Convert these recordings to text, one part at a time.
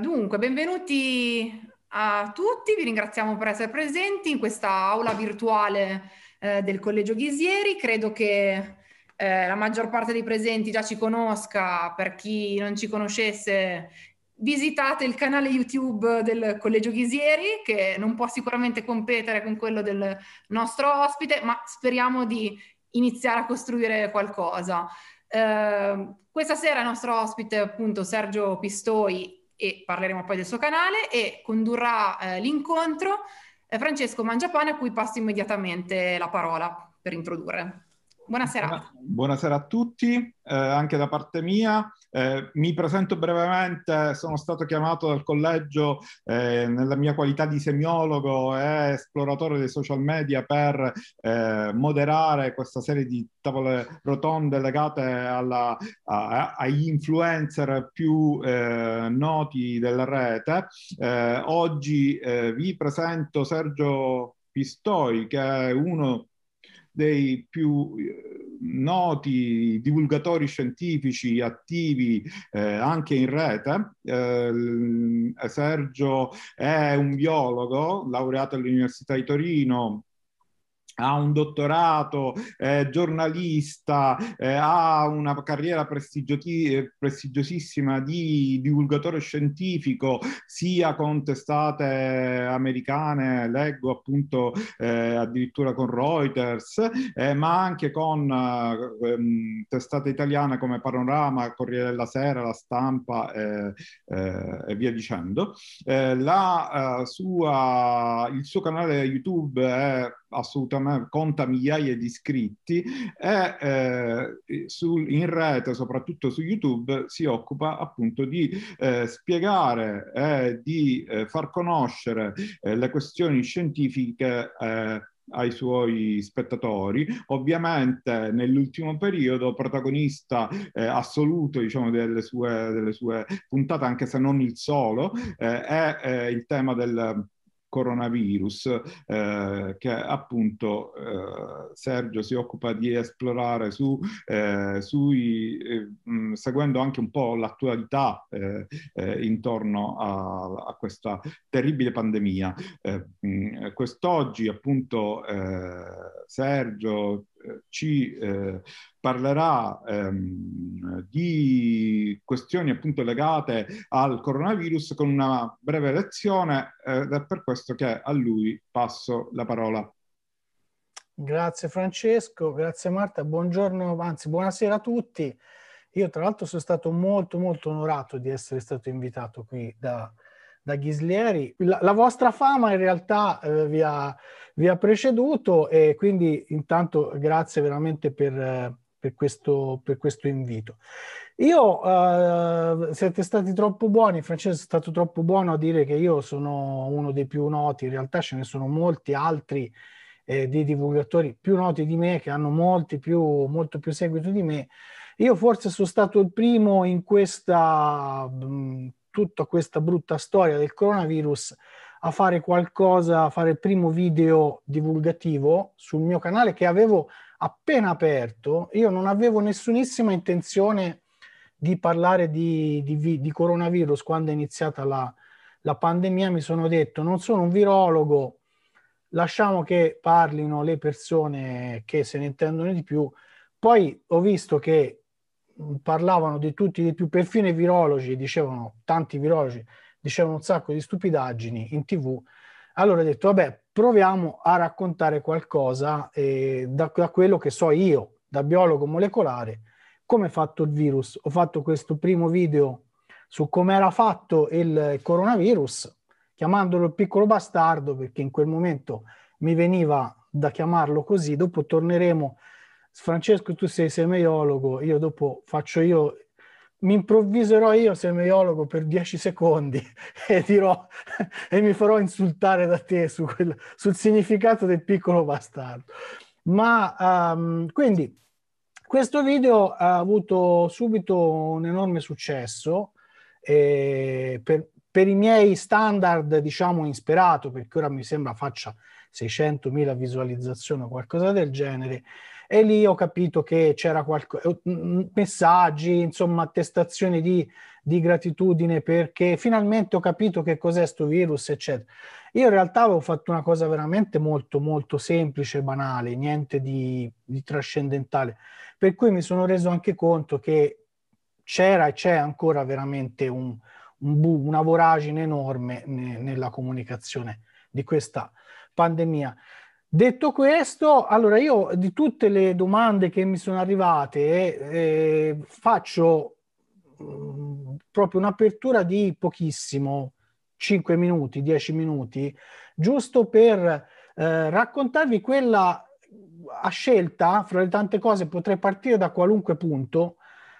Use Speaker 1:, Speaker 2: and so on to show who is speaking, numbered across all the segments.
Speaker 1: dunque, benvenuti a tutti, vi ringraziamo per essere presenti in questa aula virtuale eh, del Collegio Ghisieri. Credo che eh, la maggior parte dei presenti già ci conosca, per chi non ci conoscesse visitate il canale YouTube del Collegio Ghisieri che non può sicuramente competere con quello del nostro ospite, ma speriamo di iniziare a costruire qualcosa. Eh, questa sera il nostro ospite, appunto Sergio Pistoi, e parleremo poi del suo canale e condurrà eh, l'incontro eh, Francesco Mangiapane a cui passo immediatamente la parola per introdurre. Buonasera.
Speaker 2: Buonasera a tutti, eh, anche da parte mia. Eh, mi presento brevemente, sono stato chiamato dal collegio eh, nella mia qualità di semiologo e esploratore dei social media per eh, moderare questa serie di tavole rotonde legate alla, a, agli influencer più eh, noti della rete. Eh, oggi vi presento Sergio Pistoi, che è uno dei più eh, noti divulgatori scientifici attivi eh, anche in rete. Eh, Sergio è un biologo laureato all'Università di Torino, ha un dottorato, eh, giornalista, eh, ha una carriera prestigiosissima di divulgatore scientifico, sia con testate americane, leggo appunto eh, addirittura con Reuters, eh, ma anche con eh, ehm, testate italiane come Panorama, Corriere della Sera, La Stampa eh, e via dicendo. La, sua, il suo canale YouTube è assolutamente conta migliaia di iscritti e eh, sul, in rete, soprattutto su YouTube, si occupa appunto di eh, spiegare e di eh, far conoscere eh, le questioni scientifiche eh, ai suoi spettatori. Ovviamente nell'ultimo periodo protagonista eh, assoluto diciamo, delle, sue, delle sue puntate, anche se non il solo, eh, è eh, il tema del coronavirus, eh, che appunto eh, Sergio si occupa di esplorare su, eh, sui, mh, eh, mm, seguendo anche un po' l'attualità eh, eh, intorno a, a, questa terribile pandemia. Mh, eh, mm, quest'oggi appunto eh, Sergio ci eh, parlerà ehm, di questioni appunto legate al coronavirus con una breve lezione ed è per questo che a lui passo la parola.
Speaker 3: Grazie Francesco, grazie Marta, buongiorno, anzi buonasera a tutti. Io tra l'altro sono stato molto molto onorato di essere stato invitato qui da, eh, da Ghislieri. La, la vostra fama in realtà eh, vi, ha, vi, ha, preceduto e quindi intanto grazie veramente per, per, questo, per questo, invito. Io, eh, siete stati troppo buoni, Francesco è stato troppo buono a dire che io sono uno dei più noti, in realtà ce ne sono molti altri eh, di divulgatori più noti di me, che hanno molti più, molto più seguito di me. Io forse sono stato il primo in questa mh, tutta questa brutta storia del coronavirus a fare qualcosa, a fare il primo video divulgativo sul mio canale che avevo appena aperto. Io non avevo nessunissima intenzione di parlare di, di, di coronavirus quando è iniziata la, la pandemia. Mi sono detto, non sono un virologo, lasciamo che parlino le persone che se ne intendono di più. Poi ho visto che Mm, parlavano di tutti di più, perfino i virologi dicevano, tanti virologi dicevano un sacco di stupidaggini in tv. Allora ho detto, vabbè, proviamo a raccontare qualcosa eh, da, da, quello che so io, da biologo molecolare, come è fatto il virus. Ho fatto questo primo video su come era fatto il coronavirus, chiamandolo il piccolo bastardo, perché in quel momento mi veniva da chiamarlo così. Dopo torneremo a Francesco, tu sei semeiologo, io dopo faccio io, mi improvviserò io semeiologo per 10 secondi e dirò e mi farò insultare da te su quel, sul significato del piccolo bastardo. Ma um, quindi questo video ha avuto subito un enorme successo eh, per, per i miei standard, diciamo, insperato, perché ora mi sembra faccia 600.000 visualizzazioni o qualcosa del genere, e lì ho capito che c'era qualcosa, eh, messaggi, insomma, attestazioni di, di gratitudine perché finalmente ho capito che cos'è questo virus, eccetera. Io in realtà avevo fatto una cosa veramente molto, molto semplice, banale, niente di, di trascendentale. Per cui mi sono reso anche conto che c'era e c'è ancora veramente un, un bu, una voragine enorme ne, nella comunicazione di questa pandemia. Detto questo, allora io di tutte le domande che mi sono arrivate eh, faccio mh, mm, proprio un'apertura di pochissimo, 5 minuti, 10 minuti, giusto per eh, raccontarvi quella a scelta, fra le tante cose potrei partire da qualunque punto,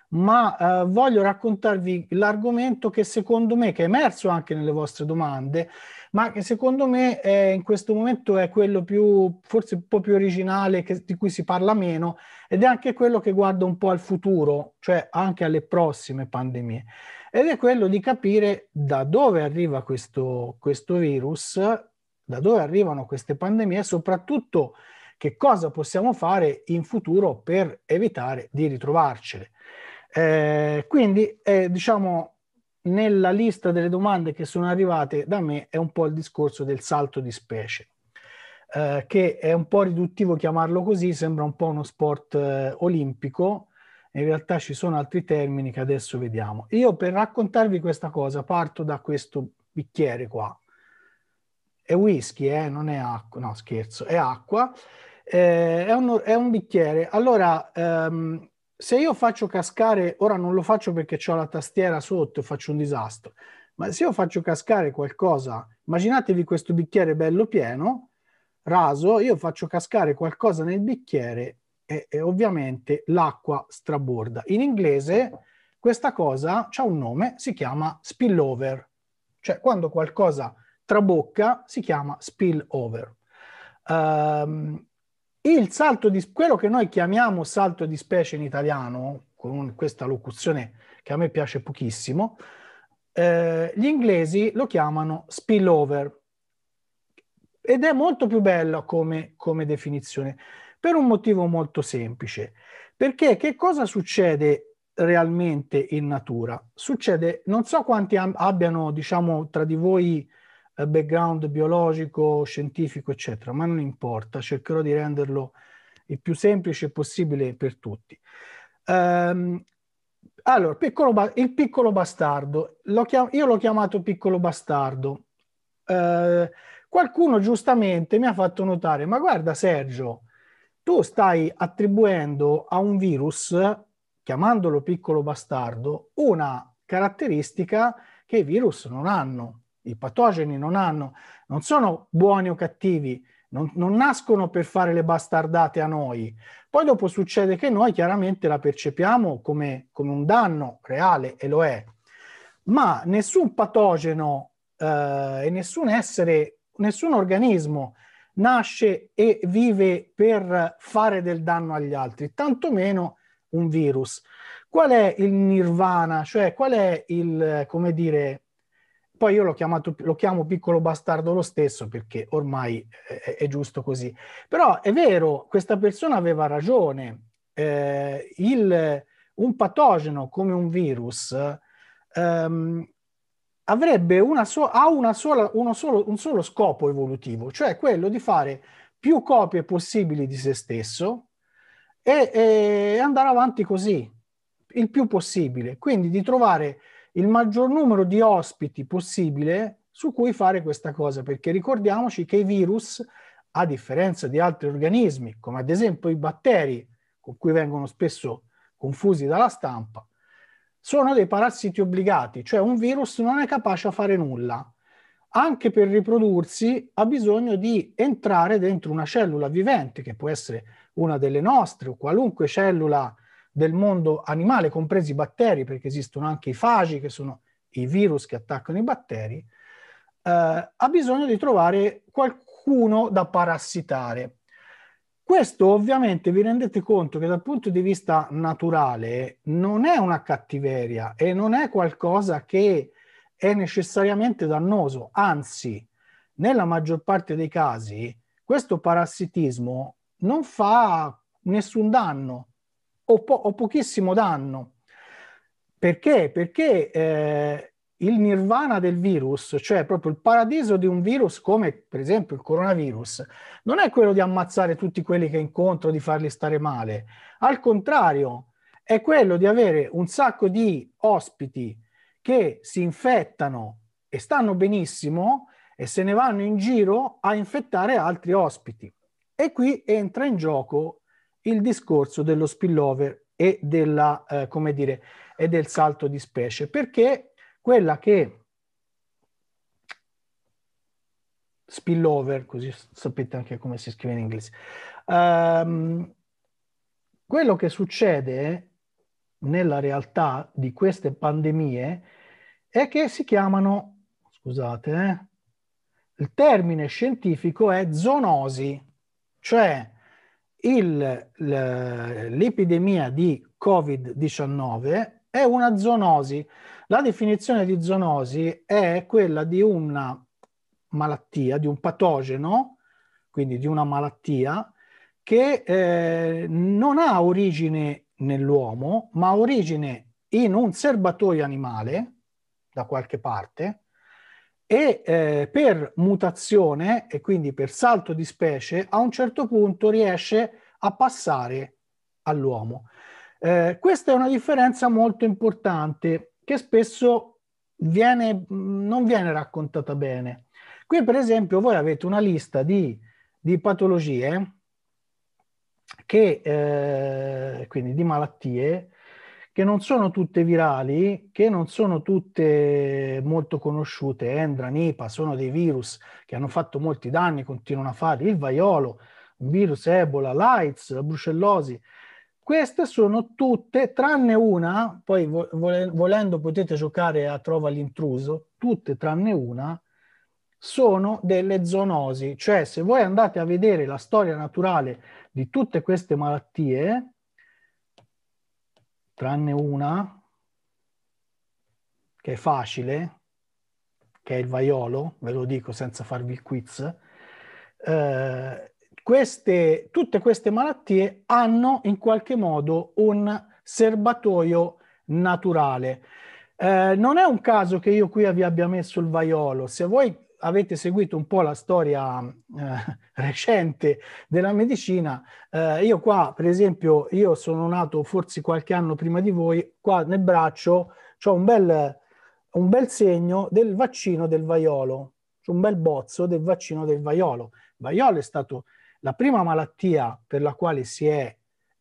Speaker 3: ma eh, voglio raccontarvi l'argomento che secondo me, che è emerso anche nelle vostre domande, ma che secondo me è, eh, in questo momento è quello più, forse un po' più originale, che, di cui si parla meno, ed è anche quello che guarda un po' al futuro, cioè anche alle prossime pandemie. Ed è quello di capire da dove arriva questo, questo virus, da dove arrivano queste pandemie e soprattutto che cosa possiamo fare in futuro per evitare di ritrovarcele. Eh, quindi, eh, diciamo, nella lista delle domande che sono arrivate da me è un po' il discorso del salto di specie, eh, che è un po' riduttivo chiamarlo così, sembra un po' uno sport eh, olimpico, in realtà ci sono altri termini che adesso vediamo. Io per raccontarvi questa cosa parto da questo bicchiere qua. È whisky, eh? non è acqua, no scherzo, è acqua. Eh, è, un, è, un, bicchiere. Allora, ehm, se io faccio cascare, ora non lo faccio perché ho la tastiera sotto e faccio un disastro, ma se io faccio cascare qualcosa, immaginatevi questo bicchiere bello pieno, raso, io faccio cascare qualcosa nel bicchiere e, e ovviamente l'acqua straborda. In inglese questa cosa ha un nome, si chiama spillover, cioè quando qualcosa trabocca si chiama spillover. Um, il salto di quello che noi chiamiamo salto di specie in italiano, con questa locuzione che a me piace pochissimo, eh, gli inglesi lo chiamano spillover ed è molto più bella come, come definizione per un motivo molto semplice. Perché che cosa succede realmente in natura? Succede, non so quanti abbiano, diciamo, tra di voi eh, background biologico, scientifico, eccetera, ma non importa, cercherò di renderlo il più semplice possibile per tutti. Um, allora, piccolo il piccolo bastardo, lo io l'ho chiamato piccolo bastardo. Uh, qualcuno giustamente mi ha fatto notare, ma guarda Sergio, tu stai attribuendo a un virus, chiamandolo piccolo bastardo, una caratteristica che i virus non hanno. I patogeni non, hanno, non sono buoni o cattivi, non, non, nascono per fare le bastardate a noi. Poi dopo succede che noi chiaramente la percepiamo come, come un danno reale e lo è. Ma nessun patogeno eh, e nessun essere, nessun organismo nasce e vive per fare del danno agli altri, tantomeno un virus. Qual è il nirvana? Cioè qual è il, come dire, poi io l'ho, chiamato, lo chiamo piccolo bastardo lo stesso perché ormai è, è giusto così. Però è vero, questa persona aveva ragione. Eh, il, un patogeno come un virus ehm, avrebbe una so- ha una sola, solo, un solo scopo evolutivo, cioè quello di fare più copie possibili di se stesso e, e andare avanti così, il più possibile. Quindi di trovare il maggior numero di ospiti possibile su cui fare questa cosa, perché ricordiamoci che i virus, a differenza di altri organismi, come ad esempio i batteri, con cui vengono spesso confusi dalla stampa, sono dei parassiti obbligati, cioè un virus non è capace a fare nulla. Anche per riprodursi ha bisogno di entrare dentro una cellula vivente, che può essere una delle nostre o qualunque cellula del mondo animale, compresi i batteri, perché esistono anche i fagi, che sono i virus che attaccano i batteri, eh, ha bisogno di trovare qualcuno da parassitare. Questo ovviamente vi rendete conto che dal punto di vista naturale non è una cattiveria e non è qualcosa che è necessariamente dannoso, anzi, nella maggior parte dei casi questo parassitismo non fa nessun danno, o, po- o pochissimo danno. Perché? Perché eh, il nirvana del virus, cioè proprio il paradiso di un virus come per esempio il coronavirus, non è quello di ammazzare tutti quelli che incontro, di farli stare male. Al contrario, è quello di avere un sacco di ospiti che si infettano e stanno benissimo e se ne vanno in giro a infettare altri ospiti. E qui entra in gioco il discorso dello spillover e, della, eh, come dire, e del salto di specie, perché quella che spillover, così sapete anche come si scrive in inglese, um, quello che succede nella realtà di queste pandemie è che si chiamano, scusate, eh, il termine scientifico è zoonosi, cioè l'epidemia di Covid-19 è una zoonosi. La definizione di zoonosi è quella di una malattia, di un patogeno, quindi di una malattia, che eh, non ha origine nell'uomo, ma ha origine in un serbatoio animale, da qualche parte, e eh, per mutazione e quindi per salto di specie a un certo punto riesce a passare all'uomo. Eh, questa è una differenza molto importante che spesso viene, non viene raccontata bene. Qui per esempio voi avete una lista di, di patologie che, eh, quindi di malattie che non sono tutte virali, che non sono tutte molto conosciute, Endra, Nipa, sono dei virus che hanno fatto molti danni, continuano a fare, il vaiolo, virus Ebola, l'AIDS, la brucellosi. Queste sono tutte, tranne una, poi volendo potete giocare a Trova l'intruso, tutte tranne una, sono delle zoonosi. Cioè se voi andate a vedere la storia naturale di tutte queste malattie, tranne una che è facile, che è il vaiolo, ve lo dico senza farvi il quiz, eh, queste, tutte queste malattie hanno in qualche modo un serbatoio naturale. Eh, non è un caso che io qui vi abbia messo il vaiolo, se voi avete seguito un po' la storia eh, recente della medicina, eh, io qua, per esempio, io sono nato forse qualche anno prima di voi, qua nel braccio ho un bel, un bel segno del vaccino del vaiolo, c'è un bel bozzo del vaccino del vaiolo. Il vaiolo è stato la prima malattia per la quale si è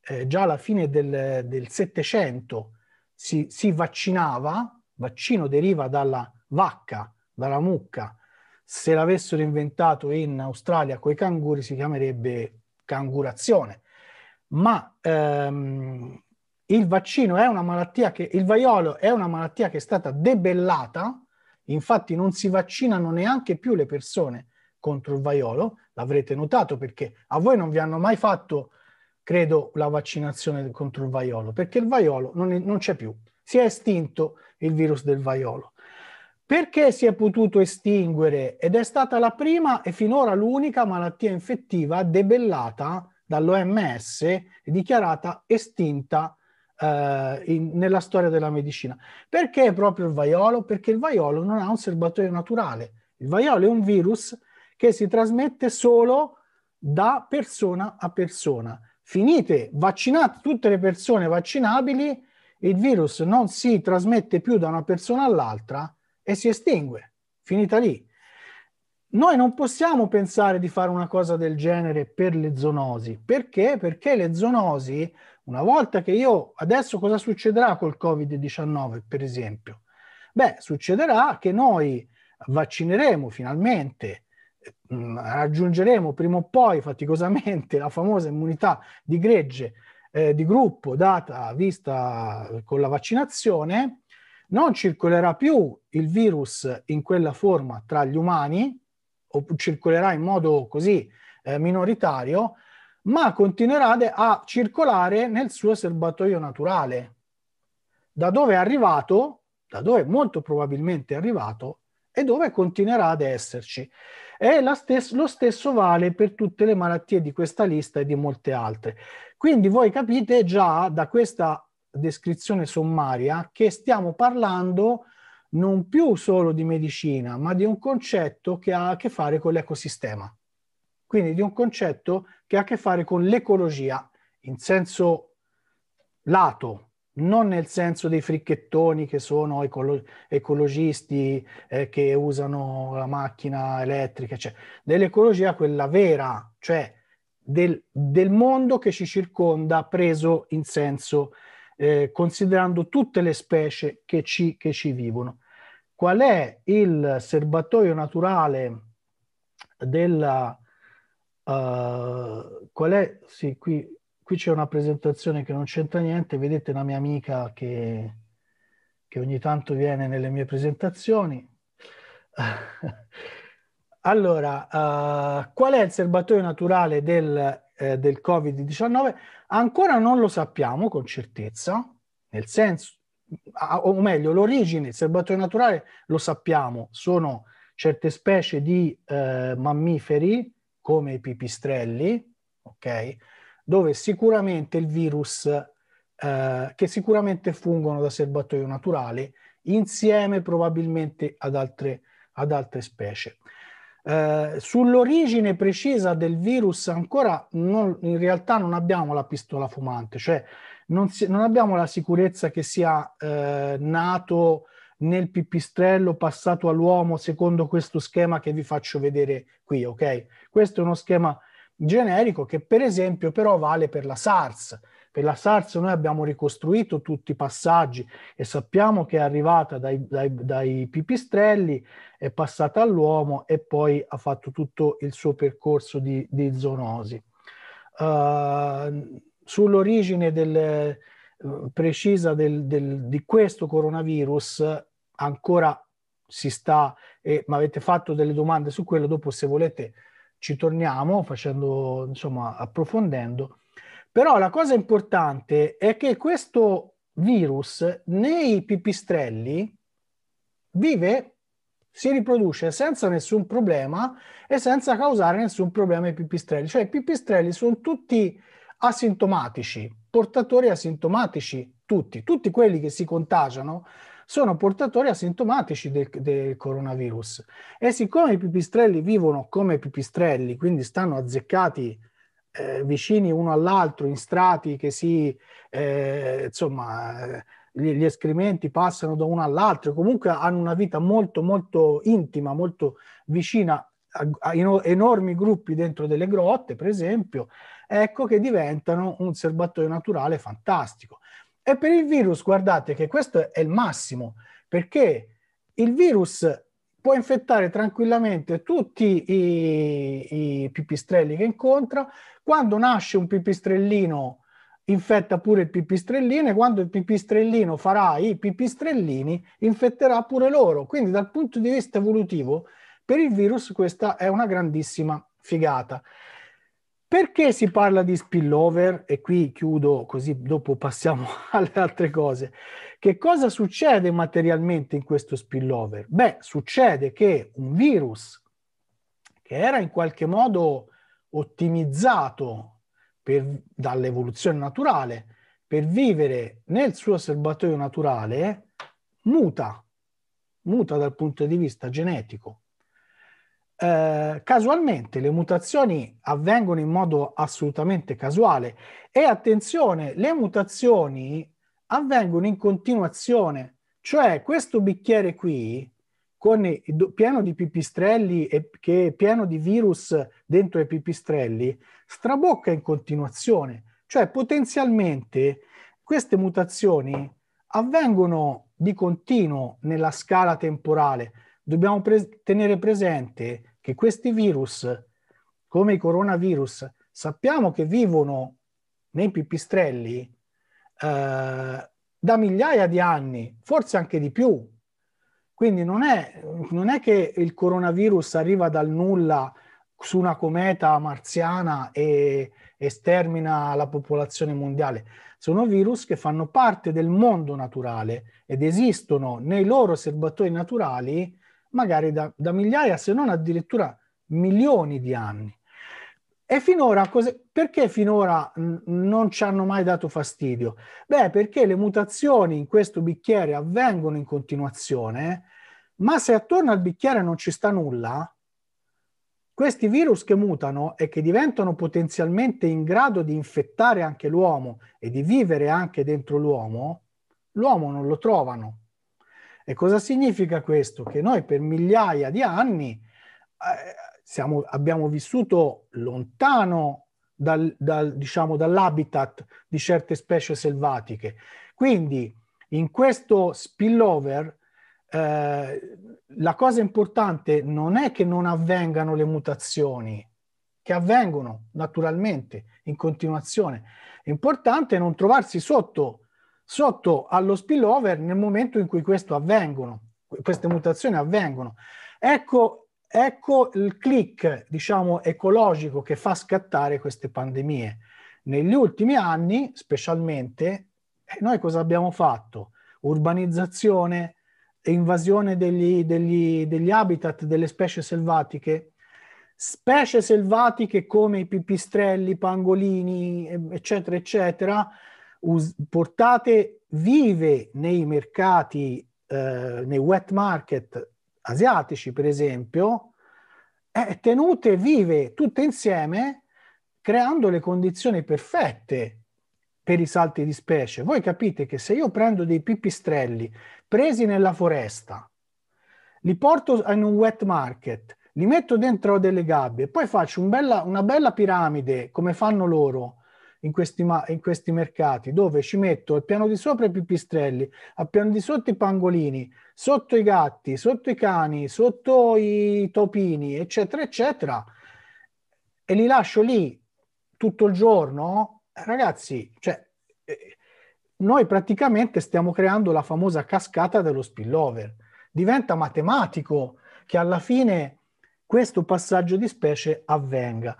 Speaker 3: eh, già alla fine del Settecento si, si vaccinava, vaccino deriva dalla vacca, dalla mucca, se l'avessero inventato in Australia con i canguri si chiamerebbe cangurazione. Ma ehm, il vaccino è una malattia che, il vaiolo è una malattia che è stata debellata, infatti non si vaccinano neanche più le persone contro il vaiolo, l'avrete notato perché a voi non vi hanno mai fatto, credo, la vaccinazione contro il vaiolo, perché il vaiolo non, è, non c'è più, si è estinto il virus del vaiolo. Perché si è potuto estinguere ed è stata la prima e finora l'unica malattia infettiva debellata dall'OMS e dichiarata estinta eh, in, nella storia della medicina? Perché proprio il vaiolo? Perché il vaiolo non ha un serbatoio naturale. Il vaiolo è un virus che si trasmette solo da persona a persona. Finite, vaccinate tutte le persone vaccinabili, il virus non si trasmette più da una persona all'altra e si estingue, finita lì. Noi non possiamo pensare di fare una cosa del genere per le zoonosi. Perché? Perché le zoonosi, una volta che io... Adesso cosa succederà col Covid-19, per esempio? Beh, succederà che noi vaccineremo finalmente, mm, raggiungeremo prima o poi faticosamente la famosa immunità di gregge eh, di gruppo data, vista con la vaccinazione, non circolerà più il virus in quella forma tra gli umani, o circolerà in modo così eh, minoritario, ma continuerà a circolare nel suo serbatoio naturale, da dove è arrivato, da dove molto probabilmente è arrivato e dove continuerà ad esserci. E stes- lo stesso vale per tutte le malattie di questa lista e di molte altre. Quindi voi capite già da questa descrizione sommaria che stiamo parlando non più solo di medicina, ma di un concetto che ha a che fare con l'ecosistema. Quindi di un concetto che ha a che fare con l'ecologia in senso lato, non nel senso dei fricchettoni che sono ecolo- ecologisti eh, che usano la macchina elettrica, cioè, dell'ecologia quella vera, cioè del, del mondo che ci circonda preso in senso eh, considerando tutte le specie che ci, che ci vivono. Qual è il serbatoio naturale della... Uh, qual è... Sì, qui, qui c'è una presentazione che non c'entra niente, vedete una mia amica che, che ogni tanto viene nelle mie presentazioni. allora, uh, qual è il serbatoio naturale del eh, del Covid-19 ancora non lo sappiamo con certezza, nel senso, o meglio, l'origine, del serbatoio naturale lo sappiamo, sono certe specie di eh, mammiferi come i pipistrelli, ok? Dove sicuramente il virus, eh, che sicuramente fungono da serbatoio naturale, insieme probabilmente ad altre, ad altre specie. Eh, sull'origine precisa del virus ancora non, in realtà non abbiamo la pistola fumante, cioè non, si, non abbiamo la sicurezza che sia eh, nato nel pipistrello passato all'uomo secondo questo schema che vi faccio vedere qui, ok? Questo è uno schema generico che per esempio però vale per la SARS, per la SARS noi abbiamo ricostruito tutti i passaggi e sappiamo che è arrivata dai, dai, dai pipistrelli, è passata all'uomo e poi ha fatto tutto il suo percorso di, di zoonosi. Uh, sull'origine del, eh, precisa del, del, di questo coronavirus ancora si sta, e mi avete fatto delle domande su quello, dopo se volete ci torniamo facendo, insomma, approfondendo. Però la cosa importante è che questo virus nei pipistrelli vive, si riproduce senza nessun problema e senza causare nessun problema ai pipistrelli. Cioè i pipistrelli sono tutti asintomatici, portatori asintomatici, tutti, tutti quelli che si contagiano sono portatori asintomatici del, del, coronavirus. E siccome i pipistrelli vivono come pipistrelli, quindi stanno azzeccati eh, vicini uno all'altro in strati che si, eh, insomma, gli, gli, escrementi passano da uno all'altro, comunque hanno una vita molto, molto intima, molto vicina a, a in, enormi gruppi dentro delle grotte, per esempio, ecco che diventano un serbatoio naturale fantastico. E per il virus, guardate che questo è il massimo, perché il virus può infettare tranquillamente tutti i, i pipistrelli che incontra. Quando nasce un pipistrellino infetta pure il pipistrellino e quando il pipistrellino farà i pipistrellini infetterà pure loro. Quindi dal punto di vista evolutivo per il virus questa è una grandissima figata. Perché si parla di spillover? E qui chiudo così dopo passiamo alle altre cose. Che cosa succede materialmente in questo spillover? Beh, succede che un virus che era in qualche modo ottimizzato per, dall'evoluzione naturale per vivere nel suo serbatoio naturale muta, muta dal punto di vista genetico, eh, casualmente le mutazioni avvengono in modo assolutamente casuale e attenzione, le mutazioni avvengono in continuazione, cioè questo bicchiere qui con, pieno di pipistrelli e che è pieno di virus dentro ai pipistrelli strabocca in continuazione, cioè potenzialmente queste mutazioni avvengono di continuo nella scala temporale. Dobbiamo pre- tenere presente che questi virus, come i coronavirus, sappiamo che vivono nei pipistrelli eh, da migliaia di anni, forse anche di più. Quindi non è, non è che il coronavirus arriva dal nulla su una cometa marziana e, e stermina la popolazione mondiale. Sono virus che fanno parte del mondo naturale ed esistono nei loro serbatoi naturali magari da, da migliaia, se non addirittura milioni di anni. E finora, cose, perché finora non ci hanno mai dato fastidio? Beh, perché le mutazioni in questo bicchiere avvengono in continuazione, ma se attorno al bicchiere non ci sta nulla, questi virus che mutano e che diventano potenzialmente in grado di infettare anche l'uomo e di vivere anche dentro l'uomo, l'uomo non lo trovano. E cosa significa questo? Che noi per migliaia di anni eh, siamo, abbiamo vissuto lontano dal, dal, diciamo, dall'habitat di certe specie selvatiche. Quindi in questo spillover eh, la cosa importante non è che non avvengano le mutazioni, che avvengono naturalmente in continuazione. L'importante È non trovarsi sotto sotto allo spillover nel momento in cui questo avvengono, queste mutazioni avvengono. Ecco, ecco il click, diciamo, ecologico che fa scattare queste pandemie. Negli ultimi anni, specialmente, eh, noi cosa abbiamo fatto? Urbanizzazione, invasione degli, degli, degli habitat delle specie selvatiche, specie selvatiche come i pipistrelli, i pangolini, ehm, eccetera, eccetera, us- portate vive nei mercati, eh, nei wet market asiatici per esempio, eh, tenute vive tutte insieme creando le condizioni perfette per i salti di specie. Voi capite che se io prendo dei pipistrelli presi nella foresta, li porto in un wet market, li metto dentro delle gabbie, poi faccio un bella, una bella piramide come fanno loro in questi, ma- in questi mercati, dove ci metto al piano di sopra i pipistrelli, al piano di sotto i pangolini, sotto i gatti, sotto i cani, sotto i topini, eccetera, eccetera, e li lascio lì tutto il giorno, eh, ragazzi, cioè, eh, noi praticamente stiamo creando la famosa cascata dello spillover. Diventa matematico che alla fine questo passaggio di specie avvenga.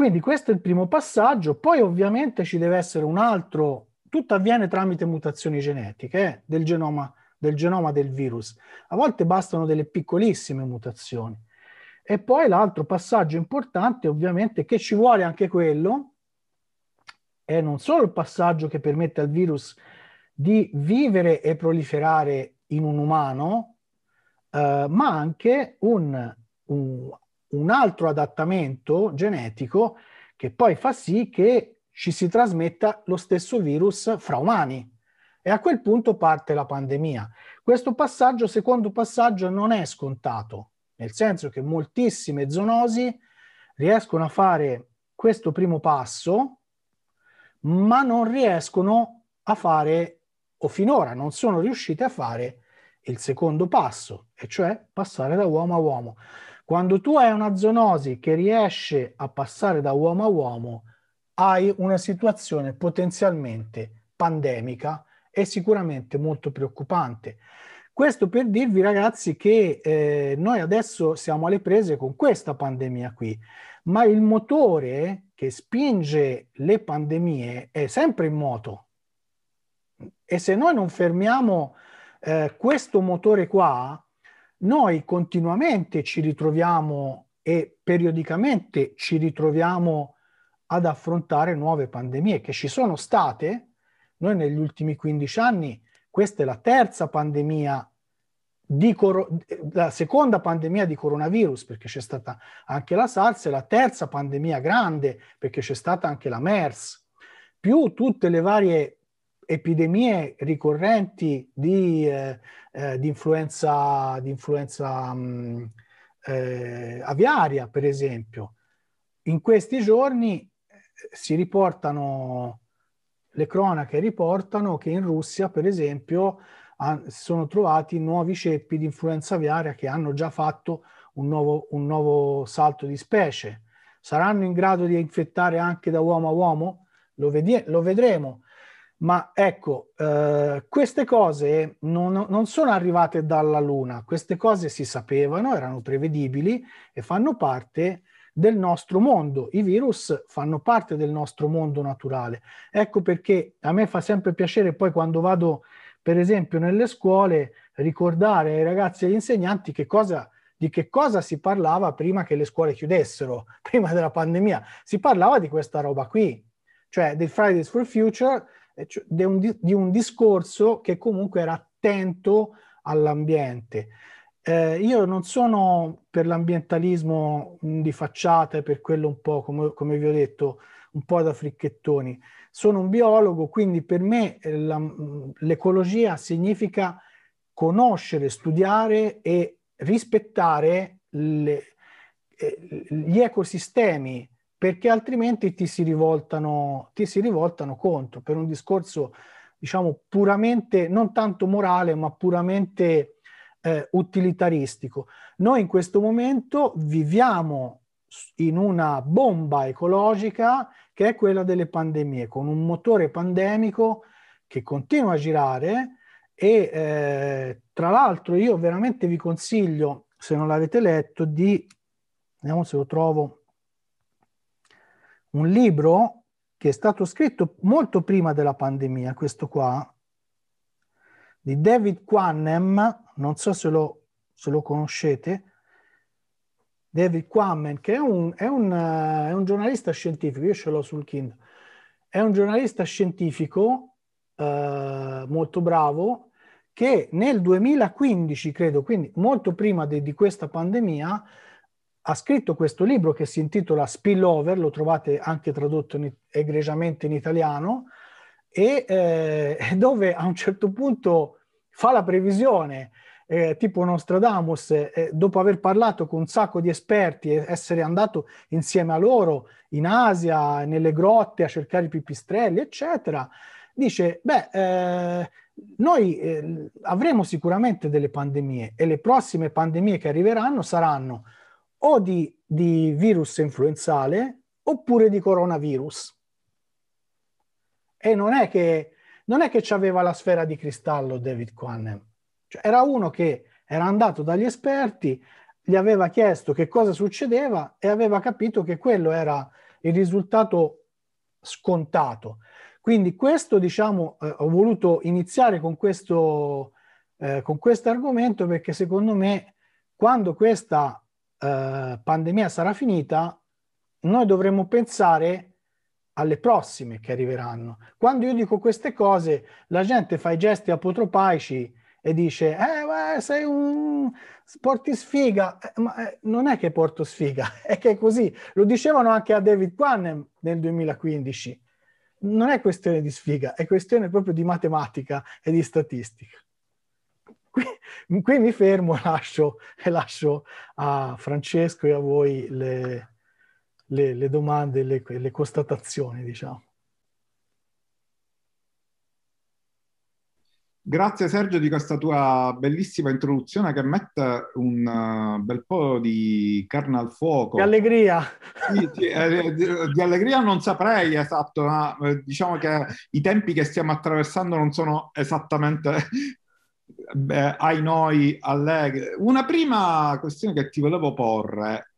Speaker 3: Quindi questo è il primo passaggio, poi ovviamente ci deve essere un altro, tutto avviene tramite mutazioni genetiche eh, del, genoma, del genoma del virus. A volte bastano delle piccolissime mutazioni. E poi l'altro passaggio importante ovviamente che ci vuole anche quello, è non solo il passaggio che permette al virus di vivere e proliferare in un umano, eh, ma anche un, un un altro adattamento genetico che poi fa sì che ci si trasmetta lo stesso virus fra umani. E a quel punto parte la pandemia. Questo passaggio, secondo passaggio, non è scontato, nel senso che moltissime zoonosi riescono a fare questo primo passo, ma non riescono a fare, o finora non sono riuscite a fare, il secondo passo, e cioè passare da uomo a uomo. Quando tu hai una zoonosi che riesce a passare da uomo a uomo, hai una situazione potenzialmente pandemica e sicuramente molto preoccupante. Questo per dirvi ragazzi che eh, noi adesso siamo alle prese con questa pandemia qui, ma il motore che spinge le pandemie è sempre in moto. E se noi non fermiamo eh, questo motore qua, noi continuamente ci ritroviamo e periodicamente ci ritroviamo ad affrontare nuove pandemie che ci sono state. Noi negli ultimi 15 anni, questa è la terza pandemia di coro- la seconda pandemia di coronavirus, perché c'è stata anche la SARS, e la terza pandemia grande, perché c'è stata anche la MERS, più tutte le varie epidemie ricorrenti di, eh, eh, di influenza, di influenza mh, mm, eh, aviaria, per esempio. In questi giorni eh, si riportano, le cronache riportano che in Russia, per esempio, si sono trovati nuovi ceppi di influenza aviaria che hanno già fatto un nuovo, un nuovo salto di specie. Saranno in grado di infettare anche da uomo a uomo? Lo, vedi- lo vedremo ma ecco, eh, queste cose non, non, sono arrivate dalla Luna, queste cose si sapevano, erano prevedibili e fanno parte del nostro mondo. I virus fanno parte del nostro mondo naturale. Ecco perché a me fa sempre piacere poi quando vado, per esempio, nelle scuole, ricordare ai ragazzi e agli insegnanti che cosa di che cosa si parlava prima che le scuole chiudessero, prima della pandemia. Si parlava di questa roba qui, cioè del Fridays for Future, cioè, di, un, di un discorso che comunque era attento all'ambiente. Eh, io non sono per l'ambientalismo mm, di facciata e per quello un po', come, come, vi ho detto, un po' da fricchettoni. Sono un biologo, quindi per me eh, la, mm, l'ecologia significa conoscere, studiare e rispettare le, eh, gli ecosistemi perché altrimenti ti si rivoltano, ti si rivoltano contro per un discorso diciamo puramente non tanto morale ma puramente eh, utilitaristico. Noi in questo momento viviamo in una bomba ecologica che è quella delle pandemie, con un motore pandemico che continua a girare e eh, tra l'altro io veramente vi consiglio, se non l'avete letto, di, vediamo se lo trovo, un libro che è stato scritto molto prima della pandemia, questo qua, di David Quannem, non so se lo, se lo conoscete, David Quammen, che è un, è, un, è un, giornalista scientifico, io ce l'ho sul Kindle, è un giornalista scientifico eh, molto bravo che nel 2015, credo, quindi molto prima de, di questa pandemia, ha scritto questo libro che si intitola Spillover, lo trovate anche tradotto in, egregiamente in italiano, e eh, dove a un certo punto fa la previsione, eh, tipo Nostradamus, eh, dopo aver parlato con un sacco di esperti e essere andato insieme a loro in Asia, nelle grotte a cercare i pipistrelli, eccetera, dice, beh, eh, noi eh, avremo sicuramente delle pandemie e le prossime pandemie che arriveranno saranno o di, di virus influenzale oppure di coronavirus. E non è che, non è che aveva la sfera di cristallo David Quanem, cioè, era uno che era andato dagli esperti, gli aveva chiesto che cosa succedeva e aveva capito che quello era il risultato scontato. Quindi questo, diciamo, eh, ho voluto iniziare con questo eh, con questo argomento perché secondo me quando questa eh, pandemia sarà finita, noi dovremo pensare alle prossime che arriveranno. Quando io dico queste cose, la gente fa i gesti apotropaici e dice, eh, beh, sei un... porti sfiga. Eh, ma eh, non è che porto sfiga, è che è così. Lo dicevano anche a David Quanem nel 2015. Non è questione di sfiga, è questione proprio di matematica e di statistica qui, qui mi fermo e lascio, e lascio, a Francesco e a voi le, le, le domande le, le constatazioni, diciamo.
Speaker 2: Grazie Sergio di questa tua bellissima introduzione che mette un eh, bel po' di carne al fuoco. Di
Speaker 3: allegria!
Speaker 2: Sì, sì, eh, di, di, allegria non saprei esatto, ma eh, diciamo che i tempi che stiamo attraversando non sono esattamente eh, ai noi allegri. Una prima questione che ti volevo porre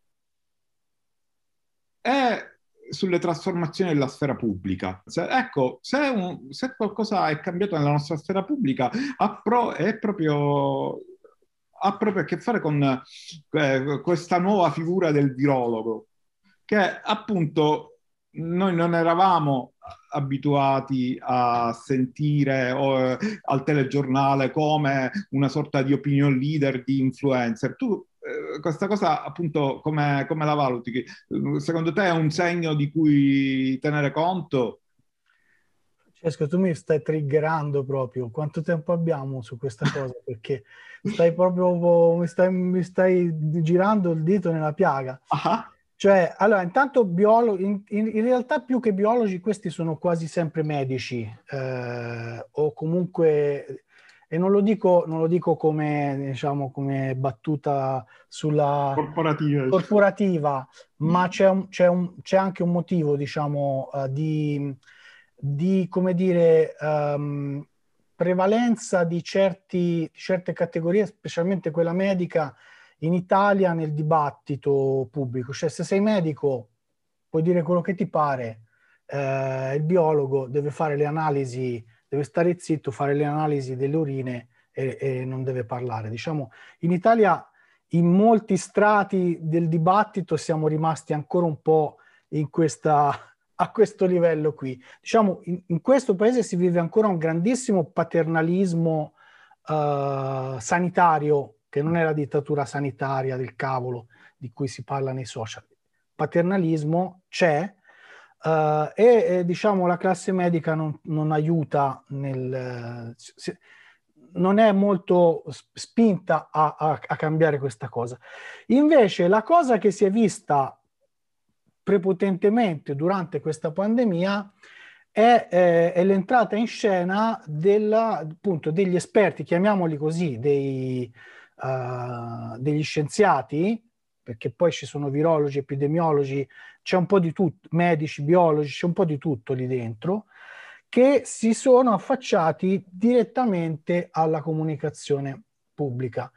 Speaker 2: è sulle trasformazioni della sfera pubblica. Se, ecco, se, un, se, qualcosa è cambiato nella nostra sfera pubblica, ha, pro, è proprio, ha proprio a che fare con eh, questa nuova figura del virologo, che appunto noi non eravamo abituati a sentire o, al telegiornale come una sorta di opinion leader, di influencer. Tu eh, questa cosa appunto come, come la valuti? Mm, secondo te è un segno di cui tenere conto?
Speaker 3: Francesco, tu mi stai triggerando proprio. Quanto tempo abbiamo su questa cosa? Perché stai proprio, mi stai, mi stai girando il dito nella piaga. Ah. Cioè, allora, intanto biologi, in, in, realtà più che biologi, questi sono quasi sempre medici, eh, o comunque, e non lo dico, non lo dico come, diciamo, come battuta sulla corporativa, corporativa mm. ma c'è, un, c'è, un, c'è, anche un motivo, diciamo, uh, di, di, come dire, um, prevalenza di certi, certe categorie, specialmente quella medica, in Italia nel dibattito pubblico, cioè se sei medico puoi dire quello che ti pare, eh, il biologo deve fare le analisi, deve stare zitto, fare le analisi delle urine e, e non deve parlare. Diciamo, in Italia in molti strati del dibattito siamo rimasti ancora un po' in questa a questo livello qui. Diciamo, in, in, questo paese si vive ancora un grandissimo paternalismo eh, sanitario che non è la dittatura sanitaria del cavolo di cui si parla nei social. Paternalismo c'è eh, e eh, diciamo la classe medica non, non aiuta nel... Se, non è molto spinta a, a, a cambiare questa cosa. Invece la cosa che si è vista prepotentemente durante questa pandemia è, eh, è, l'entrata in scena della, appunto, degli esperti, chiamiamoli così, dei, uh, degli scienziati, perché poi ci sono virologi, epidemiologi, c'è un po' di tutto, medici, biologi, c'è un po' di tutto lì dentro, che si sono affacciati direttamente alla comunicazione pubblica.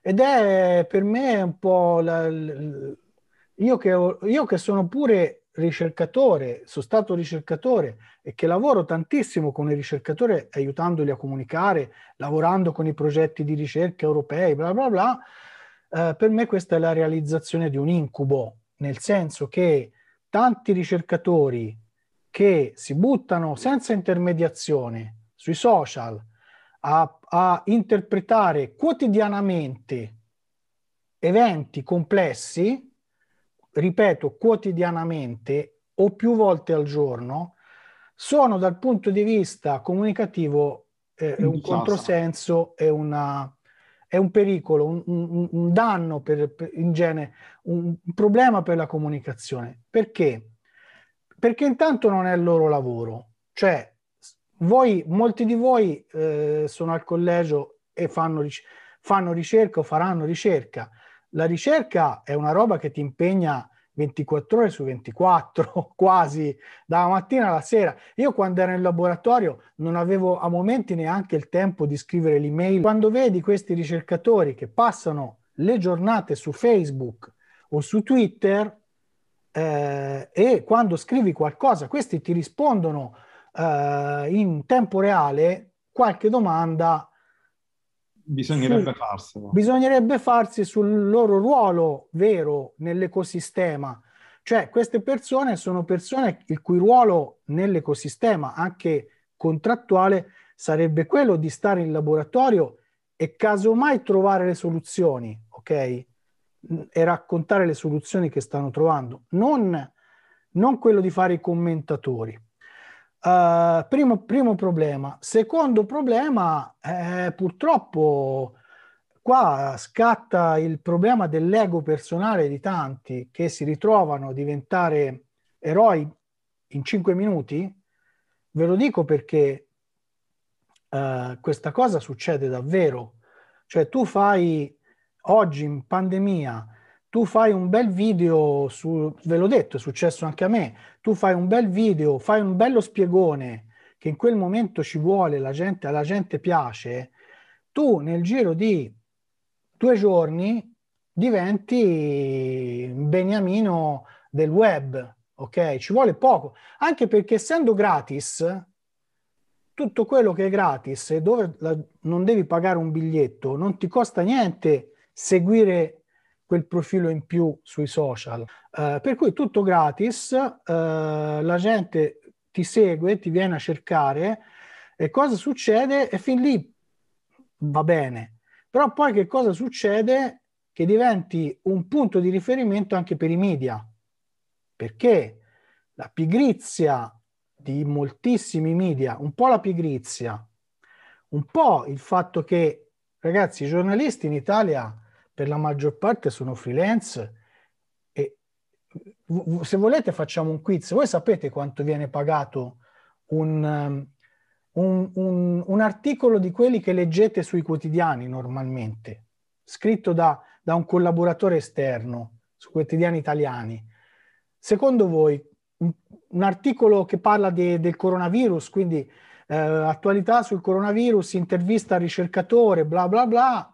Speaker 3: Ed è per me un po' la, io che, io che sono pure ricercatore, sono stato ricercatore e che lavoro tantissimo con i ricercatori aiutandoli a comunicare, lavorando con i progetti di ricerca europei, bla bla bla, eh, per me questa è la realizzazione di un incubo, nel senso che tanti ricercatori che si buttano senza intermediazione sui social a, a interpretare quotidianamente eventi complessi, ripeto, quotidianamente o più volte al giorno, sono dal punto di vista comunicativo eh, un controsenso e una, è un pericolo, un, un, un danno per, per, in genere, un, un problema per la comunicazione. Perché? Perché intanto non è il loro lavoro. Cioè, voi, molti di voi eh, sono al collegio e fanno, fanno ricerca o faranno ricerca. La ricerca è una roba che ti impegna 24 ore su 24, quasi dalla mattina alla sera. Io quando ero in laboratorio non avevo a momenti neanche il tempo di scrivere l'email. Quando vedi questi ricercatori che passano le giornate su Facebook o su Twitter eh, e quando scrivi qualcosa, questi ti rispondono eh, in tempo reale qualche domanda
Speaker 2: Bisognerebbe su, farselo. Bisognerebbe
Speaker 3: farsi sul loro ruolo vero nell'ecosistema. Cioè, queste persone sono persone il cui ruolo nell'ecosistema, anche contrattuale, sarebbe quello di stare in laboratorio e casomai trovare le soluzioni, ok? E raccontare le soluzioni che stanno trovando, non, non quello di fare i commentatori. Uh, primo, primo, problema. Secondo problema, eh, purtroppo qua scatta il problema dell'ego personale di tanti che si ritrovano a diventare eroi in cinque minuti. Ve lo dico perché uh, questa cosa succede davvero. Cioè tu fai oggi in pandemia tu fai un bel video, su, ve l'ho detto, è successo anche a me, tu fai un bel video, fai un bello spiegone che in quel momento ci vuole, la gente, alla gente piace, tu nel giro di due giorni diventi beniamino del web, ok? Ci vuole poco, anche perché essendo gratis, tutto quello che è gratis e dove la, non devi pagare un biglietto, non ti costa niente seguire quel profilo in più sui social. Eh, per cui tutto gratis, eh, la gente ti segue, ti viene a cercare e cosa succede? E fin lì va bene. Però poi che cosa succede? Che diventi un punto di riferimento anche per i media. Perché la pigrizia di moltissimi media, un po' la pigrizia, un po' il fatto che, ragazzi, i giornalisti in Italia per la maggior parte sono freelance e se volete facciamo un quiz. Voi sapete quanto viene pagato un, um, un, un, un articolo di quelli che leggete sui quotidiani normalmente, scritto da, da un collaboratore esterno su quotidiani italiani. Secondo voi un, articolo che parla de, del coronavirus, quindi eh, attualità sul coronavirus, intervista al ricercatore, bla bla bla,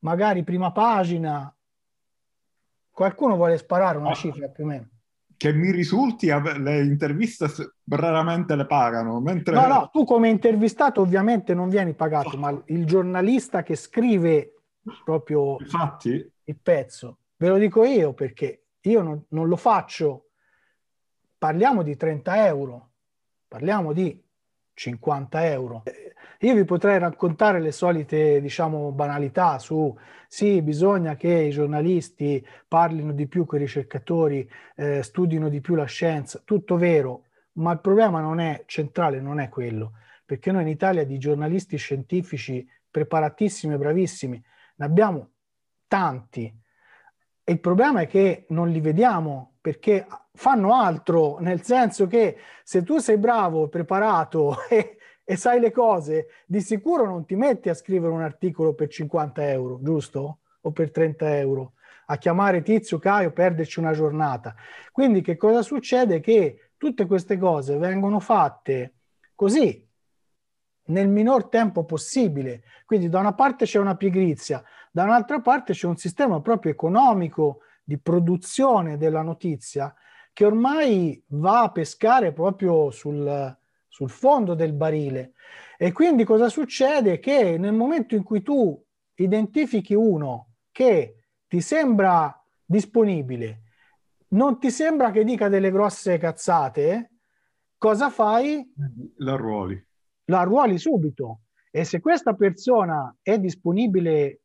Speaker 3: magari prima pagina, qualcuno vuole sparare una ah, cifra più o meno.
Speaker 2: Che mi risulti, le interviste raramente le pagano. Mentre... No, no,
Speaker 3: tu come intervistato ovviamente non vieni pagato, oh. ma il giornalista che scrive proprio Infatti... il pezzo, ve lo dico io perché io non, non lo faccio, parliamo di 30 euro, parliamo di 50 euro. Io vi potrei raccontare le solite, diciamo, banalità su sì, bisogna che i giornalisti parlino di più con i ricercatori, eh, studino di più la scienza, tutto vero, ma il problema non è centrale, non è quello, perché noi in Italia di giornalisti scientifici preparatissimi e bravissimi ne abbiamo tanti. E il problema è che non li vediamo perché fanno altro, nel senso che se tu sei bravo, preparato e e sai le cose, di sicuro non ti metti a scrivere un articolo per 50 euro, giusto? O per 30 euro, a chiamare Tizio, Caio, perderci una giornata. Quindi che cosa succede? Che tutte queste cose vengono fatte così, nel minor tempo possibile. Quindi da una parte c'è una pigrizia, da un'altra parte c'è un sistema proprio economico di produzione della notizia che ormai va a pescare proprio sul, sul fondo del barile. E quindi cosa succede? Che nel momento in cui tu identifichi uno che ti sembra disponibile, non ti sembra che dica delle grosse cazzate, cosa fai?
Speaker 2: La ruoli.
Speaker 3: La ruoli subito. E se questa persona è disponibile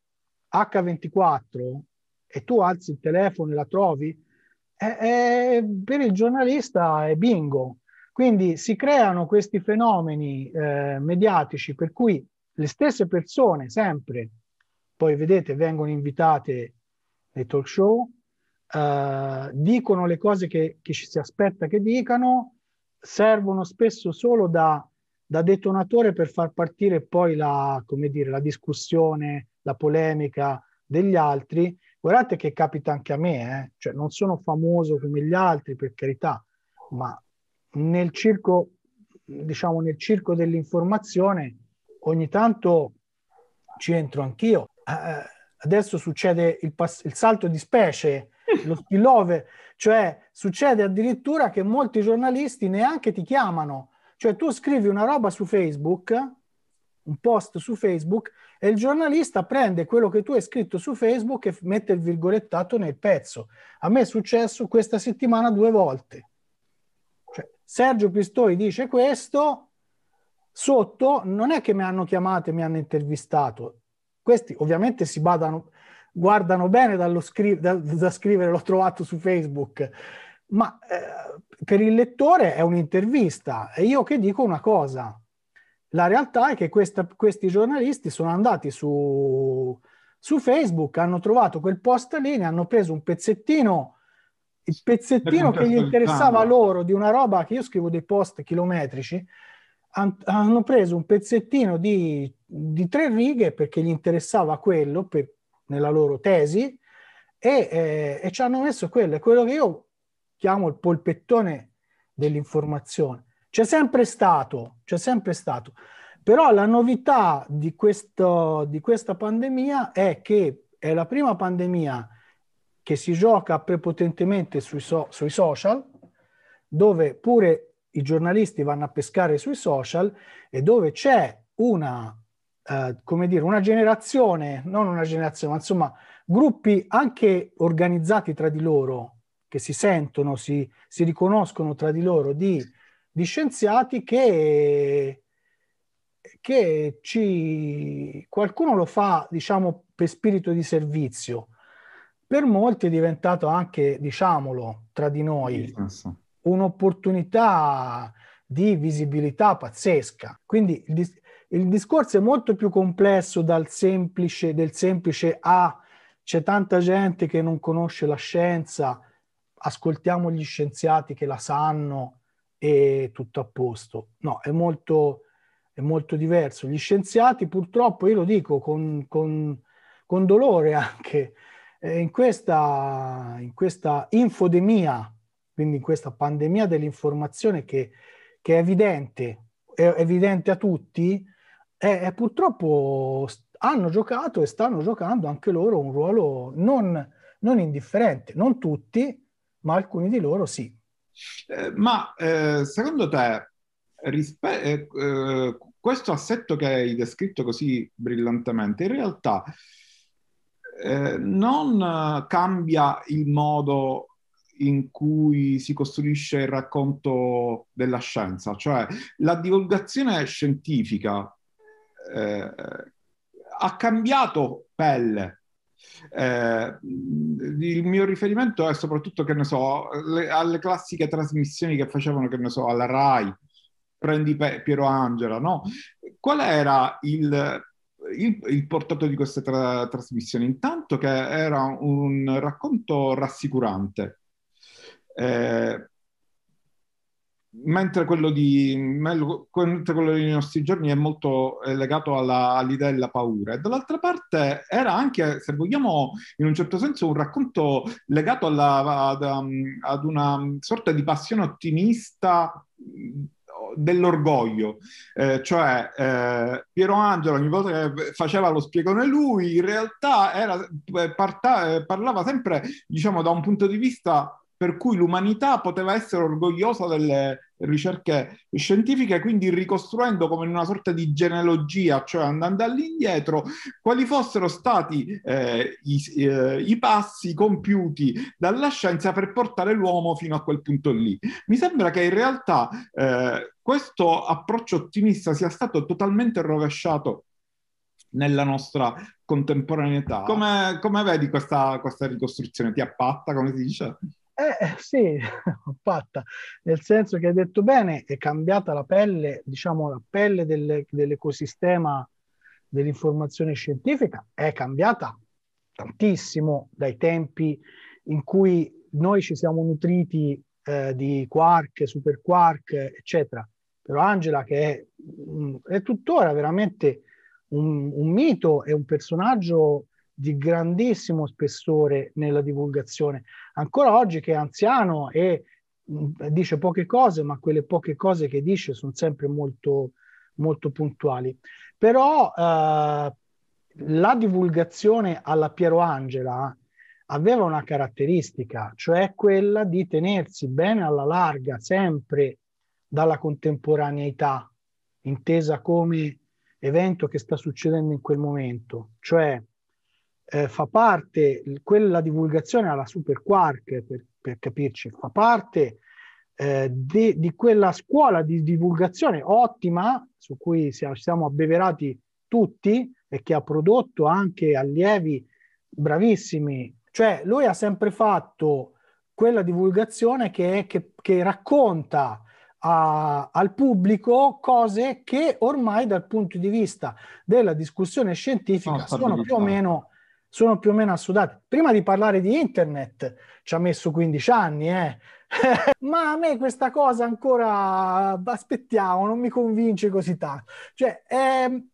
Speaker 3: H24 e tu alzi il telefono e la trovi, è, eh, è, eh, per il giornalista è bingo, quindi si creano questi fenomeni eh, mediatici per cui le stesse persone sempre, poi vedete, vengono invitate nei talk show, eh, dicono le cose che, che, ci si aspetta che dicano, servono spesso solo da, da detonatore per far partire poi la, dire, la discussione, la polemica degli altri. Guardate che capita anche a me, eh? cioè non sono famoso come gli altri per carità, ma nel circo, diciamo, nel circo dell'informazione ogni tanto ci entro anch'io. Eh, eh adesso succede il, pass- il, salto di specie, lo spillover, cioè succede addirittura che molti giornalisti neanche ti chiamano. Cioè tu scrivi una roba su Facebook, un post su Facebook, e il giornalista prende quello che tu hai scritto su Facebook e mette il virgolettato nel pezzo. A me è successo questa settimana due volte. Cioè, Sergio Pistori dice questo, sotto non è che mi hanno chiamato e mi hanno intervistato. Questi ovviamente si badano, guardano bene dallo scri- da, da scrivere, l'ho trovato su Facebook, ma eh, per il lettore è un'intervista e io che dico una cosa. La realtà è che questa, questi giornalisti sono andati su, su, Facebook, hanno trovato quel post lì, ne hanno preso un pezzettino il pezzettino che gli interessava loro di una roba che io scrivo dei post chilometrici, hanno preso un pezzettino di, di, tre righe perché gli interessava quello per, nella loro tesi e, eh, e, ci hanno messo quello, è quello che io chiamo il polpettone dell'informazione. C'è sempre stato, c'è sempre stato. Però la novità di, questo, di questa pandemia è che è la prima pandemia che si gioca prepotentemente sui, so, sui social, dove pure i giornalisti vanno a pescare sui social e dove c'è una, eh, come dire, una generazione, non una generazione, ma insomma gruppi anche organizzati tra di loro, che si sentono, si, si riconoscono tra di loro, di, di scienziati che, che ci, qualcuno lo fa, diciamo, per spirito di servizio, per molti è diventato anche, diciamolo, tra di noi, un'opportunità di visibilità pazzesca. Quindi il, dis- il discorso è molto più complesso dal semplice, del semplice a ah, c'è tanta gente che non conosce la scienza, ascoltiamo gli scienziati che la sanno e tutto a posto. No, è molto, è molto diverso. Gli scienziati purtroppo, io lo dico con, con, con dolore anche, in, questa, in, questa, infodemia, quindi in questa pandemia dell'informazione che, che è evidente, è evidente a tutti, è, è purtroppo hanno giocato e stanno giocando anche loro un ruolo non, non indifferente, non tutti, ma alcuni di loro sì.
Speaker 2: Eh, ma eh, secondo te rispe- eh, eh questo assetto che hai descritto così brillantemente in realtà eh, non eh, cambia il modo in cui si costruisce il racconto della scienza, cioè la divulgazione scientifica eh, ha cambiato pelle. Eh, il mio riferimento è soprattutto, che ne so, le, alle classiche trasmissioni che facevano, che ne so, alla RAI, prendi Piero Angela, no? Qual era il il, il portato di questa tra- trasmissione, intanto che era un racconto rassicurante, eh, mentre, quello di, mentre quello dei nostri giorni è molto legato alla, all'idea della paura. E dall'altra parte era anche, se vogliamo, in un certo senso un racconto legato alla, ad, um, ad una sorta di passione ottimista dell'orgoglio, eh, cioè eh, Piero Angelo ogni volta che faceva lo spiegone lui in realtà era, eh, parta, eh, parlava sempre diciamo da un punto di vista per cui l'umanità poteva essere orgogliosa delle ricerche scientifiche, quindi ricostruendo come in una sorta di genealogia, cioè andando all'indietro, quali fossero stati eh, i, eh, i, passi compiuti dalla scienza per portare l'uomo fino a quel punto lì. Mi sembra che in realtà eh, questo approccio ottimista sia stato totalmente rovesciato nella nostra contemporaneità. Come, come vedi questa, questa ricostruzione? Ti appatta, come si dice?
Speaker 3: Eh, eh sì, fatta, nel senso che hai detto bene, è cambiata la pelle, diciamo la pelle del, dell'ecosistema dell'informazione scientifica, è cambiata tantissimo dai tempi in cui noi ci siamo nutriti eh, di quark, super quark, eccetera. Però Angela, che è, mm, è tuttora veramente un, un mito, è un personaggio di grandissimo spessore nella divulgazione. Ancora oggi che è anziano e mm, dice poche cose, ma quelle poche cose che dice sono sempre molto, molto puntuali. Però eh, la divulgazione alla Piero Angela aveva una caratteristica, cioè quella di tenersi bene alla larga sempre dalla contemporaneità, intesa come evento che sta succedendo in quel momento, cioè eh, fa parte, quella divulgazione alla Super Quark, per, per capirci, fa parte eh, di, di, quella scuola di divulgazione ottima su cui siamo abbeverati tutti e che ha prodotto anche allievi bravissimi. Cioè lui ha sempre fatto quella divulgazione che, che, che racconta a, al pubblico cose che ormai dal punto di vista della discussione scientifica sono più o meno sono più o meno assodati. Prima di parlare di internet ci ha messo 15 anni, eh. ma a me questa cosa ancora aspettiamo, non mi convince così tanto. Cioè, è, ehm,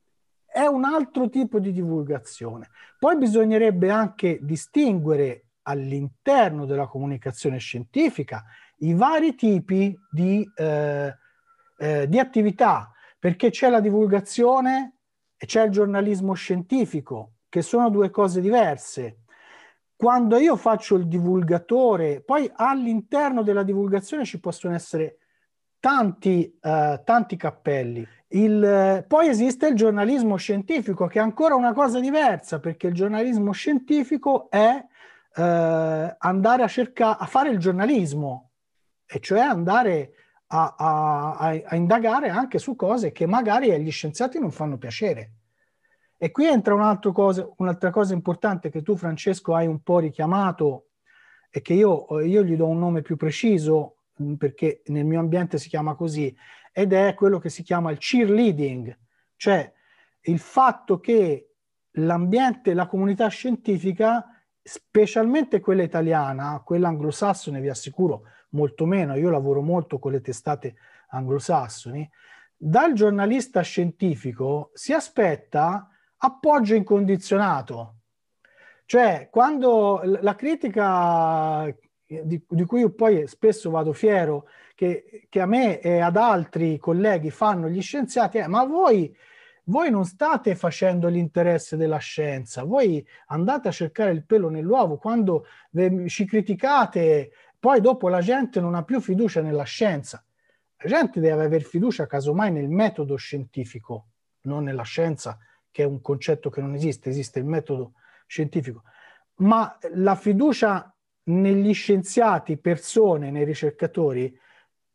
Speaker 3: è un altro tipo di divulgazione. Poi bisognerebbe anche distinguere all'interno della comunicazione scientifica i vari tipi di, eh, eh, di attività, perché c'è la divulgazione e c'è il giornalismo scientifico, che sono due cose diverse. Quando io faccio il divulgatore, poi all'interno della divulgazione ci possono essere tanti, eh, tanti cappelli. Il, poi esiste il giornalismo scientifico, che è ancora una cosa diversa, perché il giornalismo scientifico è eh, andare a cercare, a fare il giornalismo, e cioè andare a, a, a indagare anche su cose che magari agli scienziati non fanno piacere. E qui entra un cosa, un'altra cosa importante che tu, Francesco, hai un po' richiamato e che io, io gli do un nome più preciso mm, perché nel mio ambiente si chiama così, ed è quello che si chiama il cheerleading, cioè il fatto che l'ambiente, la comunità scientifica, specialmente quella italiana, quella anglosassone vi assicuro molto meno, io lavoro molto con le testate anglosassoni, dal giornalista scientifico si aspetta appoggio incondizionato. Cioè, quando la critica di, di cui io poi spesso vado fiero, che, che, a me e ad altri colleghi fanno gli scienziati, è ma voi, voi non state facendo l'interesse della scienza, voi andate a cercare il pelo nell'uovo, quando ci criticate, poi dopo la gente non ha più fiducia nella scienza. La gente deve avere fiducia casomai nel metodo scientifico, non nella scienza che è un concetto che non esiste, esiste il metodo scientifico, ma la fiducia negli scienziati, persone, nei ricercatori,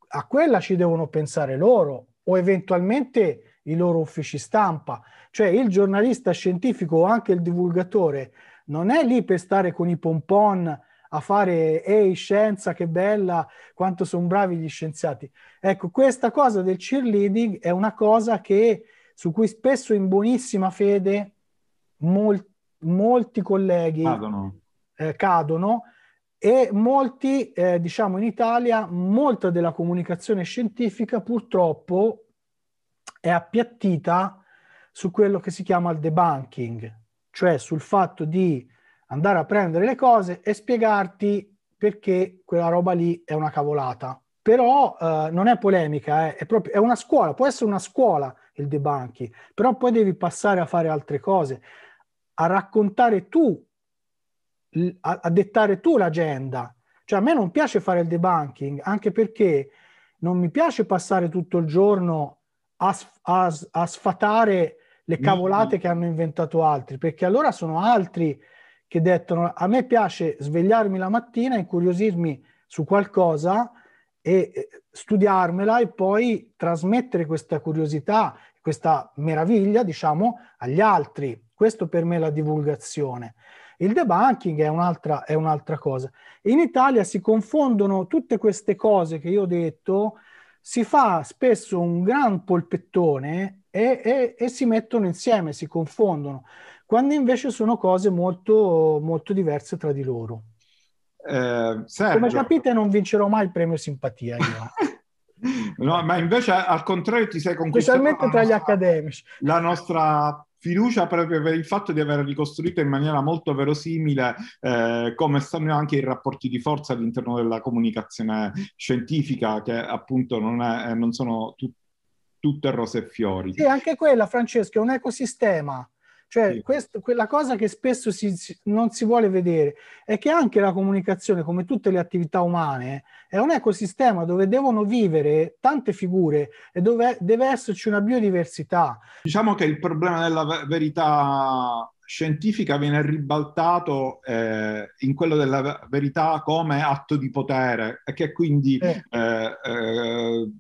Speaker 3: a quella ci devono pensare loro o eventualmente i loro uffici stampa. Cioè il giornalista scientifico o anche il divulgatore non è lì per stare con i pompon a fare ehi scienza che bella, quanto sono bravi gli scienziati. Ecco, questa cosa del cheerleading è una cosa che su cui spesso in buonissima fede mol- molti colleghi cadono. Eh, cadono e molti, eh, diciamo in Italia, molta della comunicazione scientifica purtroppo è appiattita su quello che si chiama il debunking, cioè sul fatto di andare a prendere le cose e spiegarti perché quella roba lì è una cavolata. Però eh, non è polemica, eh, è, proprio, è una scuola, può essere una scuola il debunking, però poi devi passare a fare altre cose, a raccontare tu, a, a dettare tu l'agenda. Cioè a me non piace fare il debunking, anche perché non mi piace passare tutto il giorno a, a, a sfatare le mm, mm. cavolate che hanno inventato altri, perché allora sono altri che dettano. A me piace svegliarmi la mattina, incuriosirmi su qualcosa, e studiarmela e poi trasmettere questa curiosità, questa meraviglia, diciamo, agli altri. Questo per me è la divulgazione. Il debunking è un'altra, è un'altra cosa. In Italia si confondono tutte queste cose che io ho detto, si fa spesso un gran polpettone e, e, e si mettono insieme, si confondono, quando invece sono cose molto, molto diverse tra di loro.
Speaker 2: Eh, Come capite
Speaker 3: non vincerò mai il premio simpatia
Speaker 2: no, ma invece al contrario ti sei conquistato Specialmente tra nostra,
Speaker 3: gli accademici.
Speaker 2: La nostra fiducia proprio per il fatto di aver ricostruito in maniera molto verosimile eh, come stanno anche i rapporti di forza all'interno della comunicazione scientifica, che appunto non, è, eh, non sono tut- tutte rose e fiori.
Speaker 3: Sì, anche quella, Francesco, è un ecosistema cioè, quest, quella cosa che spesso si, si, non si vuole vedere è che anche la comunicazione, come tutte le attività umane, è un ecosistema dove devono vivere tante figure e dove deve esserci una biodiversità.
Speaker 2: Diciamo che il problema della verità scientifica viene ribaltato eh, in quello della verità come atto di potere e che quindi eh. Eh, eh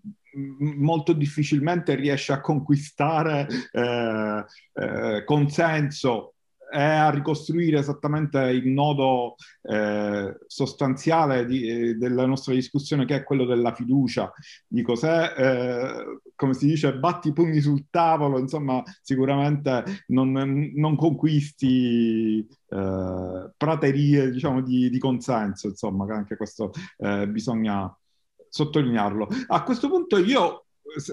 Speaker 2: molto difficilmente riesce a conquistare eh, eh, consenso e a ricostruire esattamente il nodo eh, sostanziale di, eh, della nostra discussione che è quello della fiducia. Dico, se, eh, come si dice, batti i pugni sul tavolo, insomma, sicuramente non, non conquisti eh, praterie, diciamo, di, di, consenso, insomma, che anche questo bisogna sottolinearlo. A questo punto io,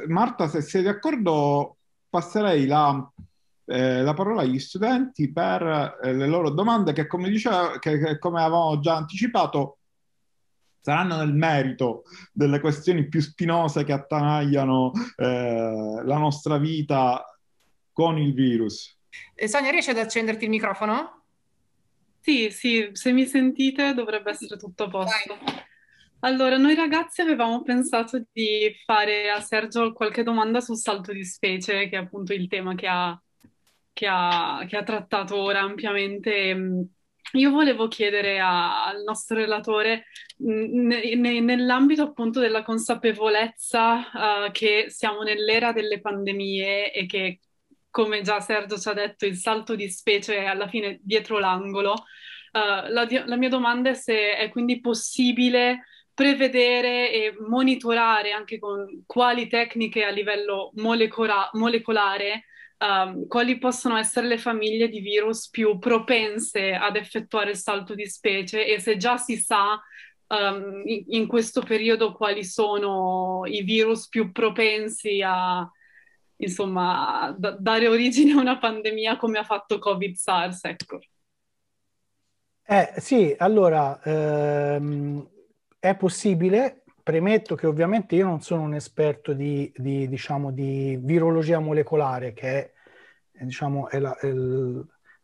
Speaker 2: Marta, se sei d'accordo, passerei la, eh, la parola agli studenti per eh, le loro domande che come, dicevo, che, che come avevamo già anticipato saranno nel merito delle questioni più spinose che attanagliano eh, la nostra vita con il virus.
Speaker 1: Eh, Sonia, riesci ad accenderti il microfono?
Speaker 4: Sì, sì, se mi sentite dovrebbe essere tutto a posto. Vai. Allora, noi ragazzi avevamo pensato di fare a Sergio qualche domanda sul salto di specie, che è appunto il tema che ha, che ha, che ha trattato ora ampiamente. Io volevo chiedere a, al nostro relatore, mm, ne, ne, nell'ambito appunto della consapevolezza uh, che siamo nell'era delle pandemie e che, come già Sergio ci ha detto, il salto di specie è alla fine dietro l'angolo, uh, la, la mia domanda è se è quindi possibile prevedere e monitorare anche con quali tecniche a livello molecula- molecolare um, quali possono essere le famiglie di virus più propense ad effettuare il salto di specie e se già si sa um, in questo periodo quali sono i virus più propensi a insomma, d- dare origine a una pandemia come ha fatto Covid-SARS, ecco.
Speaker 3: Eh, sì, allora, ehm è possibile, premetto che ovviamente io non sono un esperto di, di, diciamo, di virologia molecolare, che è, diciamo, è, la, è,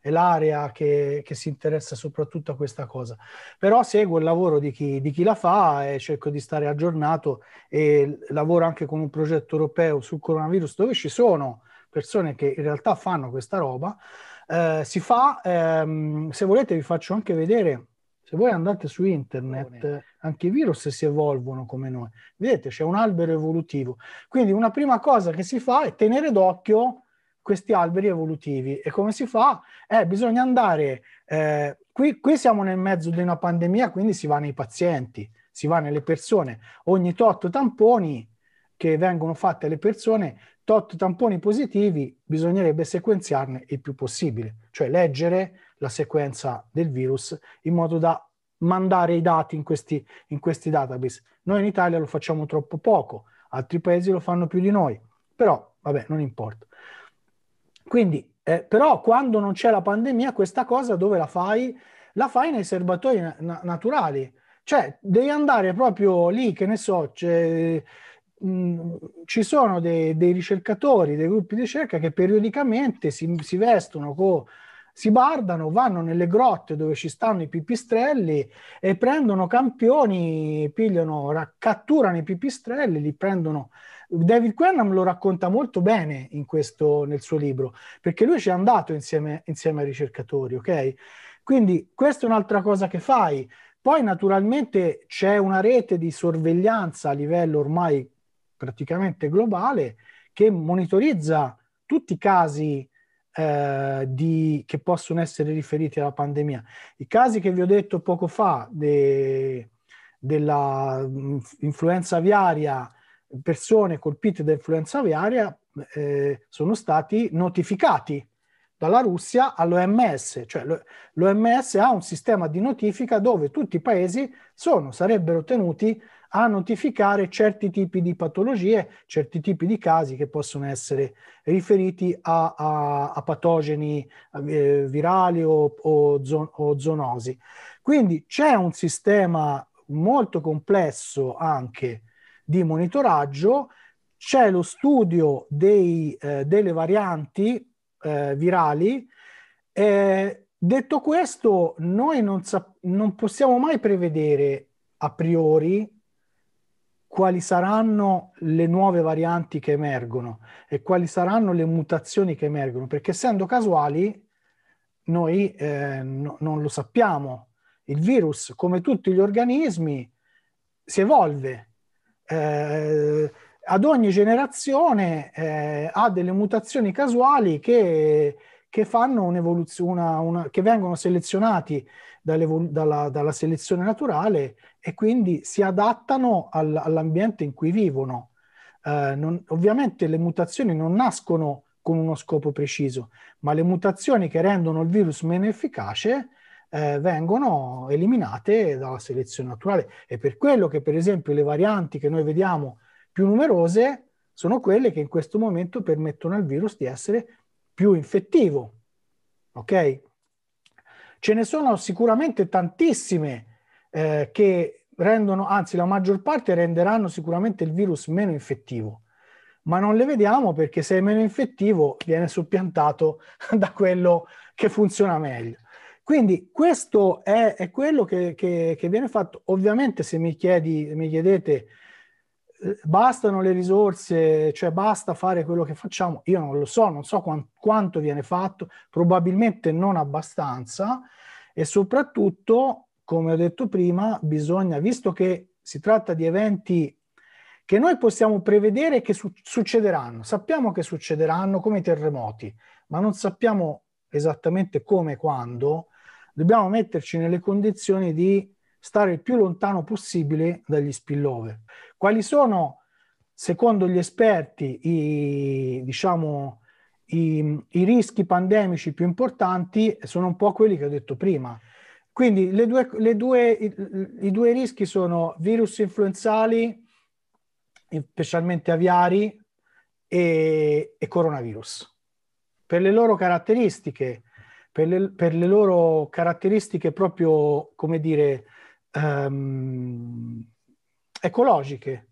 Speaker 3: l'area che, che, si interessa soprattutto a questa cosa, però seguo il lavoro di chi, di chi la fa e cerco di stare aggiornato e lavoro anche con un progetto europeo sul coronavirus dove ci sono persone che in realtà fanno questa roba. Eh, si fa, ehm, se volete vi faccio anche vedere se voi andate su internet, anche i virus si evolvono come noi. Vedete, c'è un albero evolutivo. Quindi una prima cosa che si fa è tenere d'occhio questi alberi evolutivi. E come si fa? Eh, bisogna andare... Eh, qui, qui siamo nel mezzo di una pandemia, quindi si va nei pazienti, si va nelle persone. Ogni tot tamponi che vengono fatti alle persone, tot tamponi positivi, bisognerebbe sequenziarne il più possibile. Cioè leggere la sequenza del virus in modo da mandare i dati in questi, in questi database. Noi in Italia lo facciamo troppo poco, altri paesi lo fanno più di noi, però vabbè, non importa. Quindi, eh, però quando non c'è la pandemia, questa cosa dove la fai? La fai nei serbatoi na- naturali, cioè devi andare proprio lì, che ne so, mh, mm, ci sono dei, dei, ricercatori, dei gruppi di ricerca che periodicamente si, si vestono con si bardano, vanno nelle grotte dove ci stanno i pipistrelli e prendono campioni, pigliano, catturano i pipistrelli, li prendono. David Quenham lo racconta molto bene questo, nel suo libro, perché lui ci è andato insieme, insieme ai ricercatori, ok? Quindi questa è un'altra cosa che fai. Poi naturalmente c'è una rete di sorveglianza a livello ormai praticamente globale che monitorizza tutti i casi eh, di, che possono essere riferiti alla pandemia. I casi che vi ho detto poco fa de, della influenza aviaria, persone colpite da influenza aviaria, eh, sono stati notificati dalla Russia all'OMS, cioè l'OMS ha un sistema di notifica dove tutti i paesi sono, sarebbero tenuti a notificare certi tipi di patologie, certi tipi di casi che possono essere riferiti a, a, a patogeni eh, virali o, o, zon, o zoonosi. Quindi c'è un sistema molto complesso anche di monitoraggio, c'è lo studio dei, eh, delle varianti eh, virali. Eh, detto questo, noi non, sa- non possiamo mai prevedere a priori quali saranno le nuove varianti che emergono e quali saranno le mutazioni che emergono, perché essendo casuali noi eh, no, non lo sappiamo. Il virus, come tutti gli organismi, si evolve. Eh, ad ogni generazione eh, ha delle mutazioni casuali che che, una, una, che vengono selezionati dalla, dalla, selezione naturale e quindi si adattano al, all'ambiente in cui vivono. Eh, non, ovviamente le mutazioni non nascono con uno scopo preciso, ma le mutazioni che rendono il virus meno efficace eh, vengono eliminate dalla selezione naturale. È per quello che, per esempio, le varianti che noi vediamo più numerose sono quelle che in questo momento permettono al virus di essere più infettivo. Ok? Ce ne sono sicuramente tantissime eh, che rendono, anzi la maggior parte renderanno sicuramente il virus meno infettivo, ma non le vediamo perché se è meno infettivo viene soppiantato da quello che funziona meglio. Quindi questo è, è quello che, che, che, viene fatto. Ovviamente se mi, chiedi, mi chiedete eh, bastano le risorse, cioè basta fare quello che facciamo, io non lo so, non so quant- quanto viene fatto, probabilmente non abbastanza e soprattutto, come ho detto prima, bisogna, visto che si tratta di eventi che noi possiamo prevedere che su- succederanno, sappiamo che succederanno come i terremoti, ma non sappiamo esattamente come e quando, dobbiamo metterci nelle condizioni di stare il più lontano possibile dagli spillover. Quali sono, secondo gli esperti, i, diciamo, i, i rischi pandemici più importanti? Sono un po' quelli che ho detto prima. Quindi le due, le due, i, i, due rischi sono virus influenzali, specialmente aviari, e, e coronavirus. Per le loro caratteristiche, per le, per le loro caratteristiche proprio, come dire, um, ecologiche,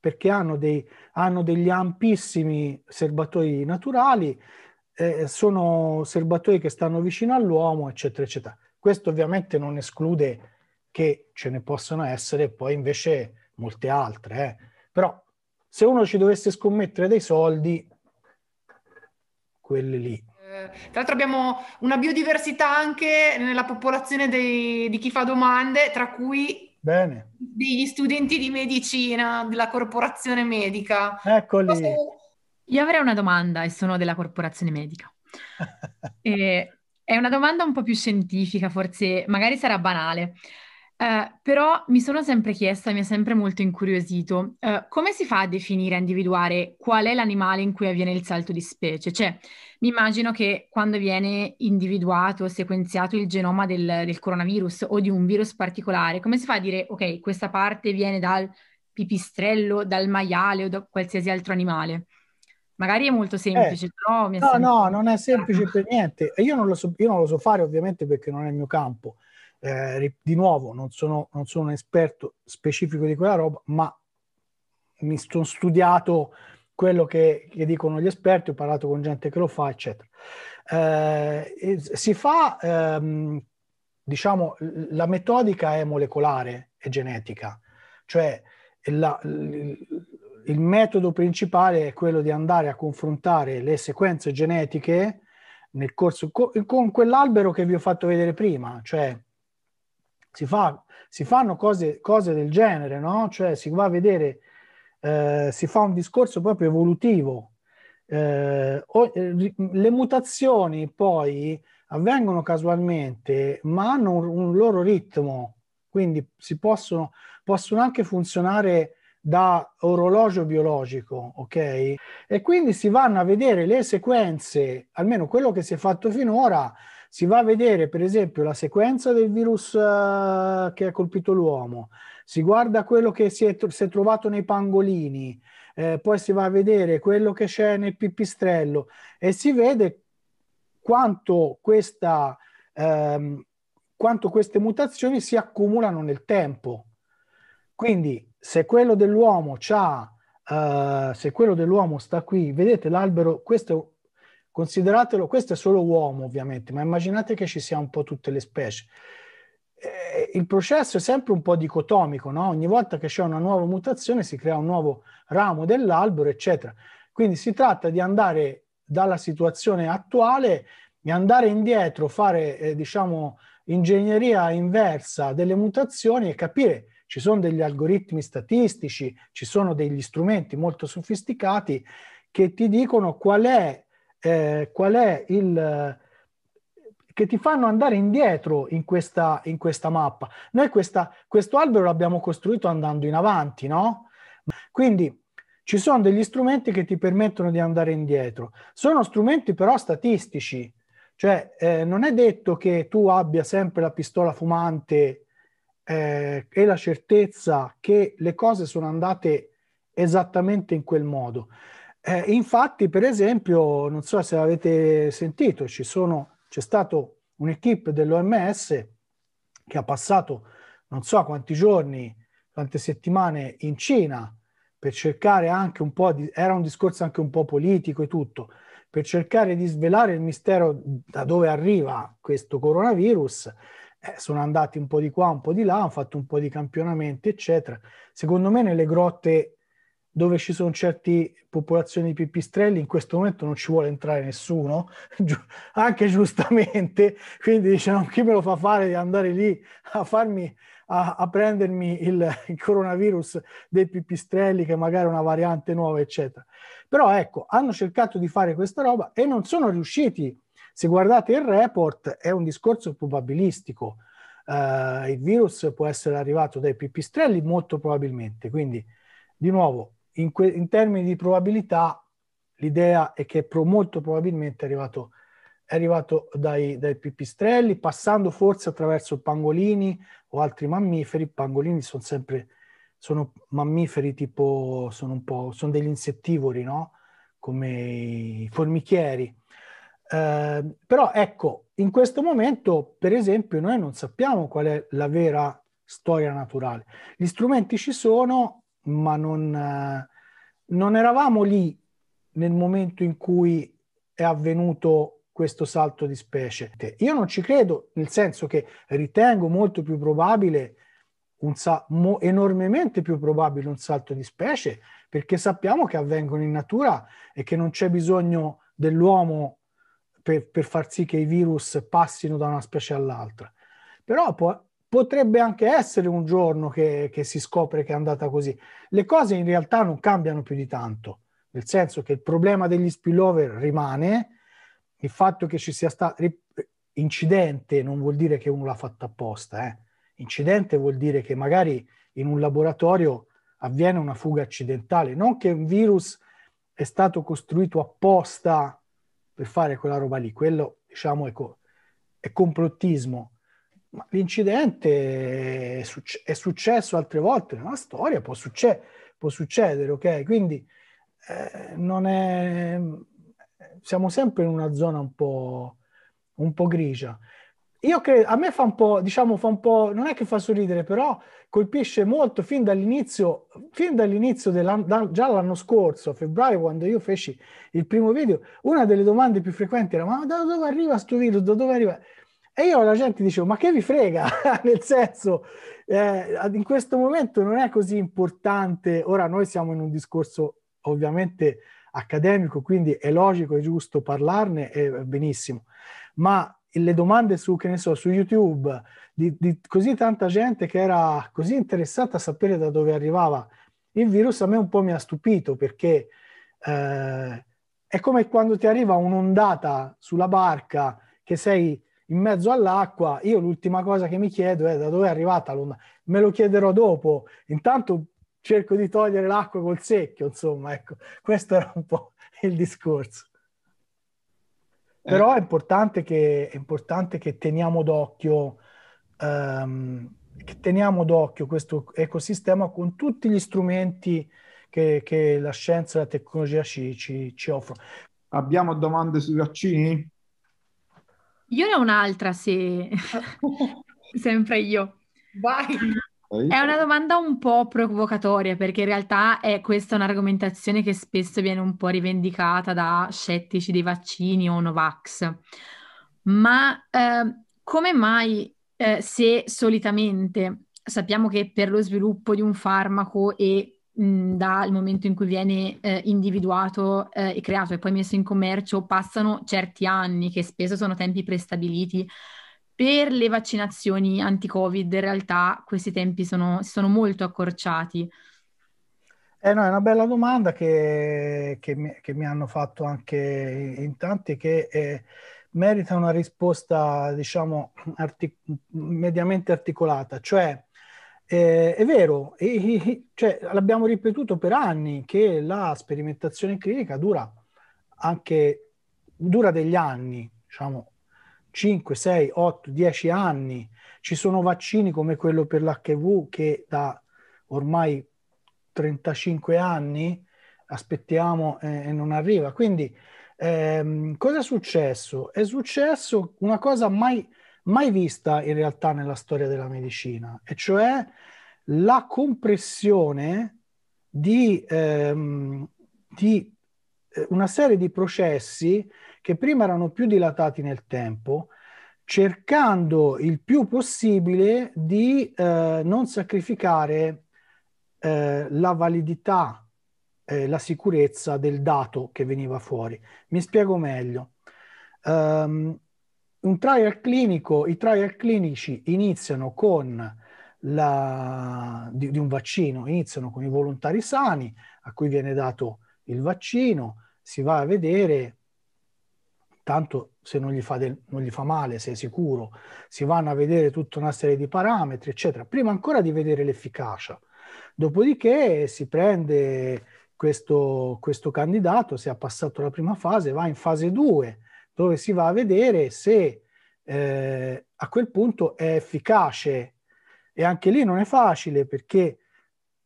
Speaker 3: perché hanno, dei, hanno degli ampissimi serbatoi naturali, eh, sono serbatoi che stanno vicino all'uomo, eccetera, eccetera. Questo ovviamente non esclude che ce ne possano essere poi invece molte altre, eh. però se uno ci dovesse scommettere dei soldi, quelli lì.
Speaker 1: Eh, tra l'altro abbiamo una biodiversità anche nella popolazione dei, di chi fa domande, tra cui Bene. Degli studenti di medicina della corporazione medica.
Speaker 5: Eccoli. Cosa... Io avrei una domanda e sono della corporazione medica. eh, è una domanda un po' più scientifica, forse magari sarà banale, eh, però mi sono sempre chiesta, mi ha sempre molto incuriosito, eh, come si fa a definire, a individuare qual è l'animale in cui avviene il salto di specie? Cioè, mi immagino che quando viene individuato, sequenziato il genoma del, del coronavirus o di un virus particolare, come si fa a dire, ok, questa parte viene dal pipistrello, dal maiale o da qualsiasi altro animale? Magari è molto semplice, eh, però mi No, sempre... no, non
Speaker 3: è semplice per niente. Io non, lo so, io non, lo so, fare ovviamente perché non è il mio campo. Eh, di nuovo, non sono, non sono, un esperto specifico di quella roba, ma mi sono studiato quello che, che, dicono gli esperti, ho parlato con gente che lo fa, eccetera. Eh, si fa, ehm, diciamo, la metodica è molecolare e genetica, cioè la, il metodo principale è quello di andare a confrontare le sequenze genetiche nel corso co- con quell'albero che vi ho fatto vedere prima, cioè si, fa, si fanno cose, cose, del genere, no? Cioè si va a vedere, eh, si fa un discorso proprio evolutivo. Eh, o, eh, le mutazioni poi avvengono casualmente, ma hanno un, un loro ritmo, quindi si possono, possono anche funzionare da orologio biologico, ok? E quindi si vanno a vedere le sequenze, almeno quello che si è fatto finora, si va a vedere per esempio la sequenza del virus uh, che ha colpito l'uomo, si guarda quello che si è, si è trovato nei pangolini, eh, poi si va a vedere quello che c'è nel pipistrello e si vede quanto, questa, ehm, quanto queste mutazioni si accumulano nel tempo. Quindi se quello dell'uomo c'ha, eh, se quello dell'uomo sta qui, vedete l'albero, questo è Consideratelo, questo è solo uomo ovviamente, ma immaginate che ci sia un po' tutte le specie. Eh, il processo è sempre un po' dicotomico, no? ogni volta che c'è una nuova mutazione si crea un nuovo ramo dell'albero, eccetera. Quindi si tratta di andare dalla situazione attuale e andare indietro, fare eh, diciamo ingegneria inversa delle mutazioni e capire ci sono degli algoritmi statistici, ci sono degli strumenti molto sofisticati che ti dicono qual è eh, qual è il che ti fanno andare indietro in questa, in questa mappa. Noi questa, questo albero l'abbiamo costruito andando in avanti, no? Quindi ci sono degli strumenti che ti permettono di andare indietro. Sono strumenti però statistici, cioè eh, non è detto che tu abbia sempre la pistola fumante eh, e la certezza che le cose sono andate esattamente in quel modo. Eh, infatti, per esempio, non so se avete sentito, sono, c'è stato un'equipe dell'OMS che ha passato non so quanti giorni, quante settimane in Cina per cercare anche un po' di, era un discorso anche un po' politico e tutto, per cercare di svelare il mistero da dove arriva questo coronavirus. Eh, sono andati un po' di qua, un po' di là, hanno fatto un po' di campionamenti, eccetera. Secondo me nelle grotte dove ci sono certe popolazioni di pipistrelli, in questo momento non ci vuole entrare nessuno, anche giustamente, quindi dice no, chi me lo fa fare di andare lì a farmi a, a prendermi il, il, coronavirus dei pipistrelli che magari è una variante nuova, eccetera. Però ecco, hanno cercato di fare questa roba e non sono riusciti. Se guardate il report è un discorso probabilistico. Uh, il virus può essere arrivato dai pipistrelli molto probabilmente, quindi di nuovo in, que- in termini di probabilità, l'idea è che pro- molto probabilmente è arrivato, è arrivato dai, dai, pipistrelli, passando forse attraverso pangolini o altri mammiferi. Pangolini sono sempre sono mammiferi tipo, sono un po', sono degli insettivori, no? Come i formichieri. Eh, però ecco, in questo momento, per esempio, noi non sappiamo qual è la vera storia naturale. Gli strumenti ci sono, ma non, eh, non eravamo lì nel momento in cui è avvenuto questo salto di specie. Io non ci credo, nel senso che ritengo molto più probabile, un sa- mo- enormemente più probabile un salto di specie, perché sappiamo che avvengono in natura e che non c'è bisogno dell'uomo per, per far sì che i virus passino da una specie all'altra. Però poi potrebbe anche essere un giorno che, che, si scopre che è andata così. Le cose in realtà non cambiano più di tanto, nel senso che il problema degli spillover rimane, il fatto che ci sia stato incidente non vuol dire che uno l'ha fatto apposta, eh. incidente vuol dire che magari in un laboratorio avviene una fuga accidentale, non che un virus è stato costruito apposta per fare quella roba lì, quello diciamo è, co- ecco, è complottismo ma l'incidente è, succe- è successo altre volte nella storia, può, succe- può succedere, ok? Quindi eh, non è... siamo sempre in una zona un po', un po grigia. Io credo, a me fa un po', diciamo, fa un po', non è che fa sorridere, però colpisce molto fin dall'inizio, fin dall'inizio da, già l'anno scorso, a febbraio, quando io feci il primo video, una delle domande più frequenti era ma da dove arriva questo video, da dove arriva? E io alla gente dicevo, ma che vi frega? Nel senso, eh, in questo momento non è così importante. Ora noi siamo in un discorso ovviamente accademico, quindi è logico e giusto parlarne, e benissimo. Ma le domande su, che ne so, su YouTube, di, di così tanta gente che era così interessata a sapere da dove arrivava il virus, a me un po' mi ha stupito perché eh, è come quando ti arriva un'ondata sulla barca che sei in mezzo all'acqua, io l'ultima cosa che mi chiedo è da dove è arrivata l'onda. Me lo chiederò dopo. Intanto cerco di togliere l'acqua col secchio, insomma, ecco, questo era un po' il discorso. Però è importante che, è importante che teniamo d'occhio um, che teniamo d'occhio questo ecosistema con tutti gli strumenti che, che la scienza e la tecnologia ci, ci, ci offrono. Abbiamo domande sui vaccini?
Speaker 5: Io ne ho un'altra, se... Sempre io. Vai! È una domanda un po' provocatoria perché in realtà è questa un'argomentazione che spesso viene un po' rivendicata da scettici dei vaccini o Novax. Ma eh, come mai eh, se solitamente sappiamo che per lo sviluppo di un farmaco e dal momento in cui viene eh, individuato eh, e creato e poi messo in commercio passano certi anni, che spesso sono tempi prestabiliti. Per le vaccinazioni anti-Covid in realtà questi tempi sono, sono molto accorciati.
Speaker 3: Eh no, è una bella domanda che, che, mi, che, mi, hanno fatto anche in tanti che eh, merita una risposta, diciamo, artic- mediamente articolata, cioè eh, è vero, e, e, cioè, l'abbiamo ripetuto per anni che la sperimentazione clinica dura anche dura degli anni, diciamo 5, 6, 8, 10 anni. Ci sono vaccini come quello per l'HIV che da ormai 35 anni aspettiamo eh, e non arriva. Quindi ehm, cosa è successo? È successo una cosa mai mai vista in realtà nella storia della medicina, e cioè la compressione di, ehm, di eh, una serie di processi che prima erano più dilatati nel tempo, cercando il più possibile di eh, non sacrificare eh, la validità, eh, la sicurezza del dato che veniva fuori. Mi spiego meglio. Um, un trial clinico, i trial clinici iniziano con la, di, di, un vaccino, iniziano con i volontari sani a cui viene dato il vaccino, si va a vedere, tanto se non gli fa, del, non gli fa male, se è sicuro, si vanno a vedere tutta una serie di parametri, eccetera, prima ancora di vedere l'efficacia. Dopodiché si prende questo, questo candidato, se ha passato la prima fase, va in fase 2 dove si va a vedere se eh, a quel punto è efficace. E anche lì non è facile perché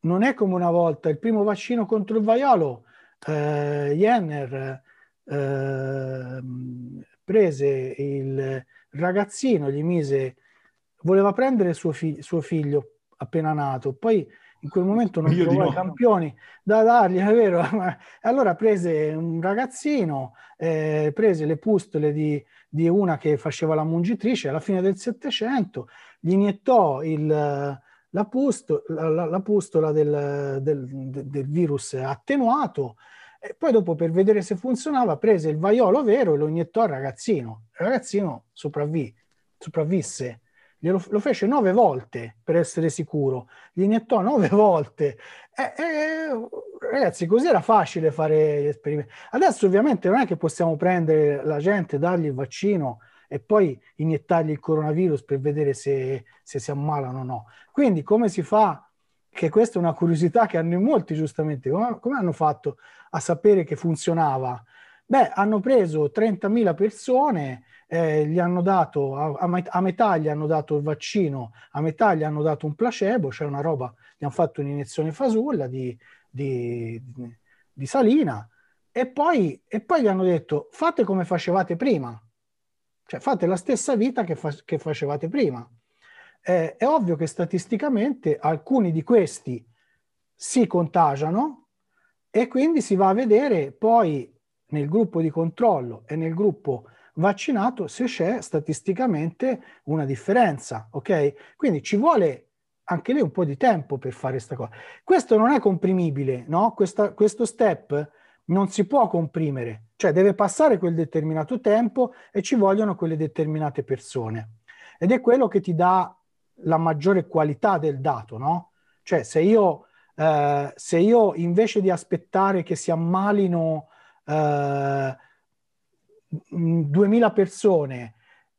Speaker 3: non è come una volta il primo vaccino contro il vaiolo, eh, Jenner eh, prese il ragazzino, gli mise, voleva prendere suo, fi- suo figlio appena nato, poi in quel momento non Io trovai campioni da dargli, è vero. allora prese un ragazzino, eh, prese le pustole di, di, una che faceva la mungitrice alla fine del Settecento, gli iniettò il, la, pusto, la, la, pustola del, del, del virus attenuato e poi dopo per vedere se funzionava prese il vaiolo vero e lo iniettò al ragazzino. Il ragazzino sopravvi, sopravvisse Glielo, lo fece nove volte per essere sicuro, gli iniettò nove volte. E, e, ragazzi, così era facile fare gli esperimenti. Adesso ovviamente non è che possiamo prendere la gente, dargli il vaccino e poi iniettargli il coronavirus per vedere se, se si ammalano o no. Quindi come si fa che questa è una curiosità che hanno in molti, giustamente. Come, come, hanno fatto a sapere che funzionava? Beh, hanno preso 30.000 persone eh, gli hanno dato, a, a, metà gli hanno dato il vaccino, a metà gli hanno dato un placebo, cioè una roba, gli hanno fatto un'iniezione fasulla di, di, di salina e poi, e poi, gli hanno detto fate come facevate prima, cioè fate la stessa vita che, fa, che facevate prima. Eh, è ovvio che statisticamente alcuni di questi si contagiano e quindi si va a vedere poi nel gruppo di controllo e nel gruppo vaccinato se c'è statisticamente una differenza, ok? Quindi ci vuole anche lì un po' di tempo per fare questa cosa. Questo non è comprimibile, no? Questa, questo step non si può comprimere, cioè deve passare quel determinato tempo e ci vogliono quelle determinate persone. Ed è quello che ti dà la maggiore qualità del dato, no? Cioè se io, eh, se io invece di aspettare che si ammalino eh, 2000 mm, persone,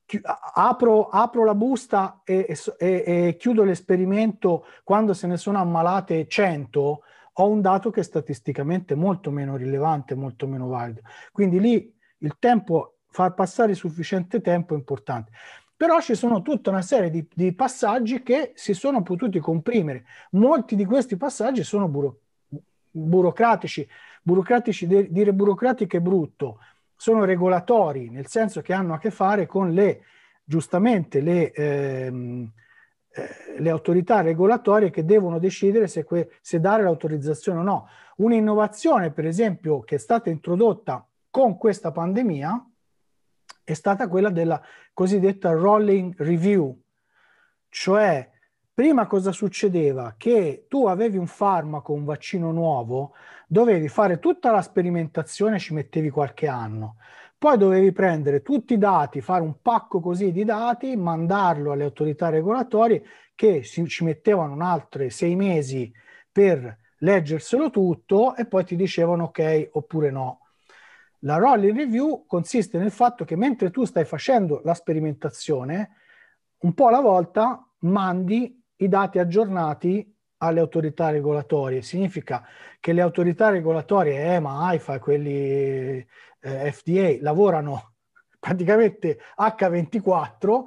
Speaker 3: chi, apro, apro, la busta e, e, e, chiudo l'esperimento quando se ne sono ammalate 100, ho un dato che è statisticamente molto meno rilevante, molto meno valido. Quindi lì il tempo, far passare sufficiente tempo è importante. Però ci sono tutta una serie di, di passaggi che si sono potuti comprimere. Molti di questi passaggi sono buro, burocratici. burocratici. Dire burocratico è brutto, sono regolatori, nel senso che hanno a che fare con le, giustamente, le, ehm, eh, le autorità regolatorie che devono decidere se, que- se dare l'autorizzazione o no. Un'innovazione, per esempio, che è stata introdotta con questa pandemia è stata quella della cosiddetta rolling review, cioè Prima cosa succedeva? Che tu avevi un farmaco, un vaccino nuovo, dovevi fare tutta la sperimentazione, ci mettevi qualche anno. Poi dovevi prendere tutti i dati, fare un pacco così di dati, mandarlo alle autorità regolatorie che ci mettevano altri sei mesi per leggerselo tutto e poi ti dicevano ok oppure no. La rolling review consiste nel fatto che mentre tu stai facendo la sperimentazione, un po' alla volta mandi i dati aggiornati alle autorità regolatorie. Significa che le autorità regolatorie, EMA, AIFA, quelli eh, FDA, lavorano praticamente H24,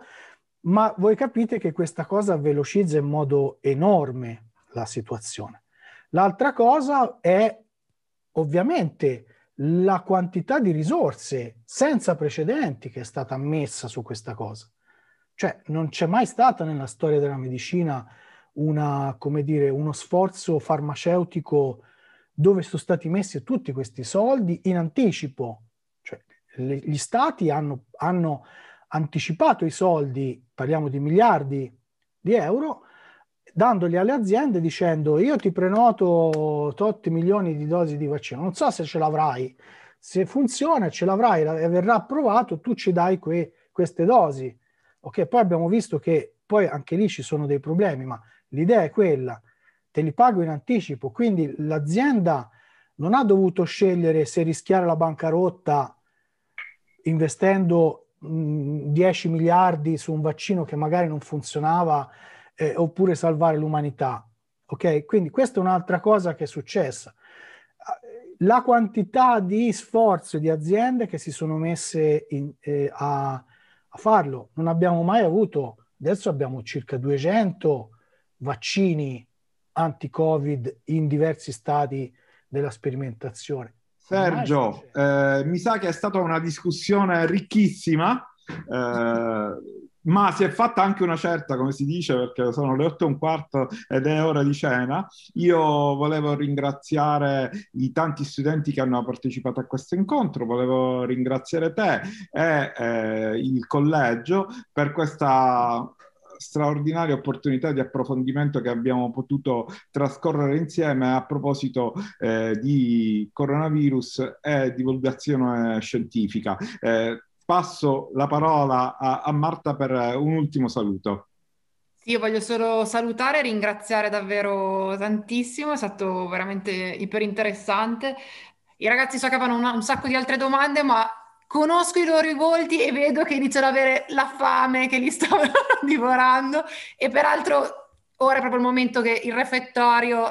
Speaker 3: ma voi capite che questa cosa velocizza in modo enorme la situazione. L'altra cosa è ovviamente la quantità di risorse senza precedenti che è stata messa su questa cosa. Cioè, non c'è mai stata nella storia della medicina una, dire, uno sforzo farmaceutico dove sono stati messi tutti questi soldi in anticipo. Cioè, le, gli stati hanno, hanno anticipato i soldi, parliamo di miliardi di euro, dandoli alle aziende dicendo io ti prenoto 8 milioni di dosi di vaccino, non so se ce l'avrai, se funziona ce l'avrai e verrà approvato, tu ci dai que- queste dosi. Ok, poi abbiamo visto che poi anche lì ci sono dei problemi, ma l'idea è quella, te li pago in anticipo, quindi l'azienda non ha dovuto scegliere se rischiare la bancarotta investendo mh, 10 miliardi su un vaccino che magari non funzionava eh, oppure salvare l'umanità. Ok? Quindi questa è un'altra cosa che è successa. La quantità di sforzo di aziende che si sono messe in, eh, a, farlo. Non abbiamo mai avuto, adesso abbiamo circa 200 vaccini anti-Covid in diversi stati della sperimentazione.
Speaker 2: Sergio, eh, mi sa che è stata una discussione ricchissima. Eh, ma si è fatta anche una certa, come si dice, perché sono le otto e un quarto ed è ora di cena. Io volevo ringraziare i tanti studenti che hanno partecipato a questo incontro, volevo ringraziare te e eh, il collegio per questa straordinaria opportunità di approfondimento che abbiamo potuto trascorrere insieme a proposito eh, di coronavirus e divulgazione scientifica. Eh, passo la parola a, a Marta per un ultimo saluto.
Speaker 1: io voglio solo salutare e ringraziare davvero tantissimo, è stato veramente iperinteressante. I ragazzi so che avevano un sacco di altre domande, ma conosco i loro volti e vedo che iniziano ad avere la fame, che li sto divorando. E peraltro ora è proprio il momento che il refettorio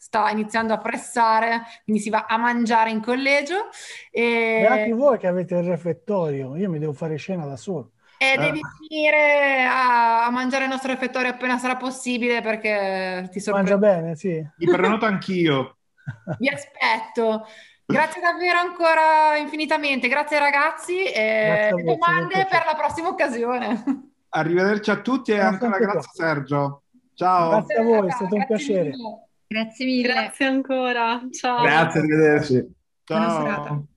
Speaker 1: sta iniziando a pressare, quindi si va a mangiare in collegio. E... anche
Speaker 3: voi che avete il refettorio, io mi devo fare scena da solo.
Speaker 1: E eh. devi finire a, a, mangiare il nostro refettorio appena sarà possibile perché ti sorprende. Mangia bene, sì.
Speaker 3: Mi prenoto anch'io.
Speaker 1: Vi aspetto. Grazie davvero ancora infinitamente, grazie ragazzi e grazie domande grazie. per la prossima occasione.
Speaker 2: Arrivederci a tutti e grazie ancora grazie Sergio. Ciao. Grazie a voi, è stato un piacere.
Speaker 1: Mille. Grazie mille. Grazie ancora.
Speaker 4: Ciao. Grazie,
Speaker 3: arrivederci. Ciao.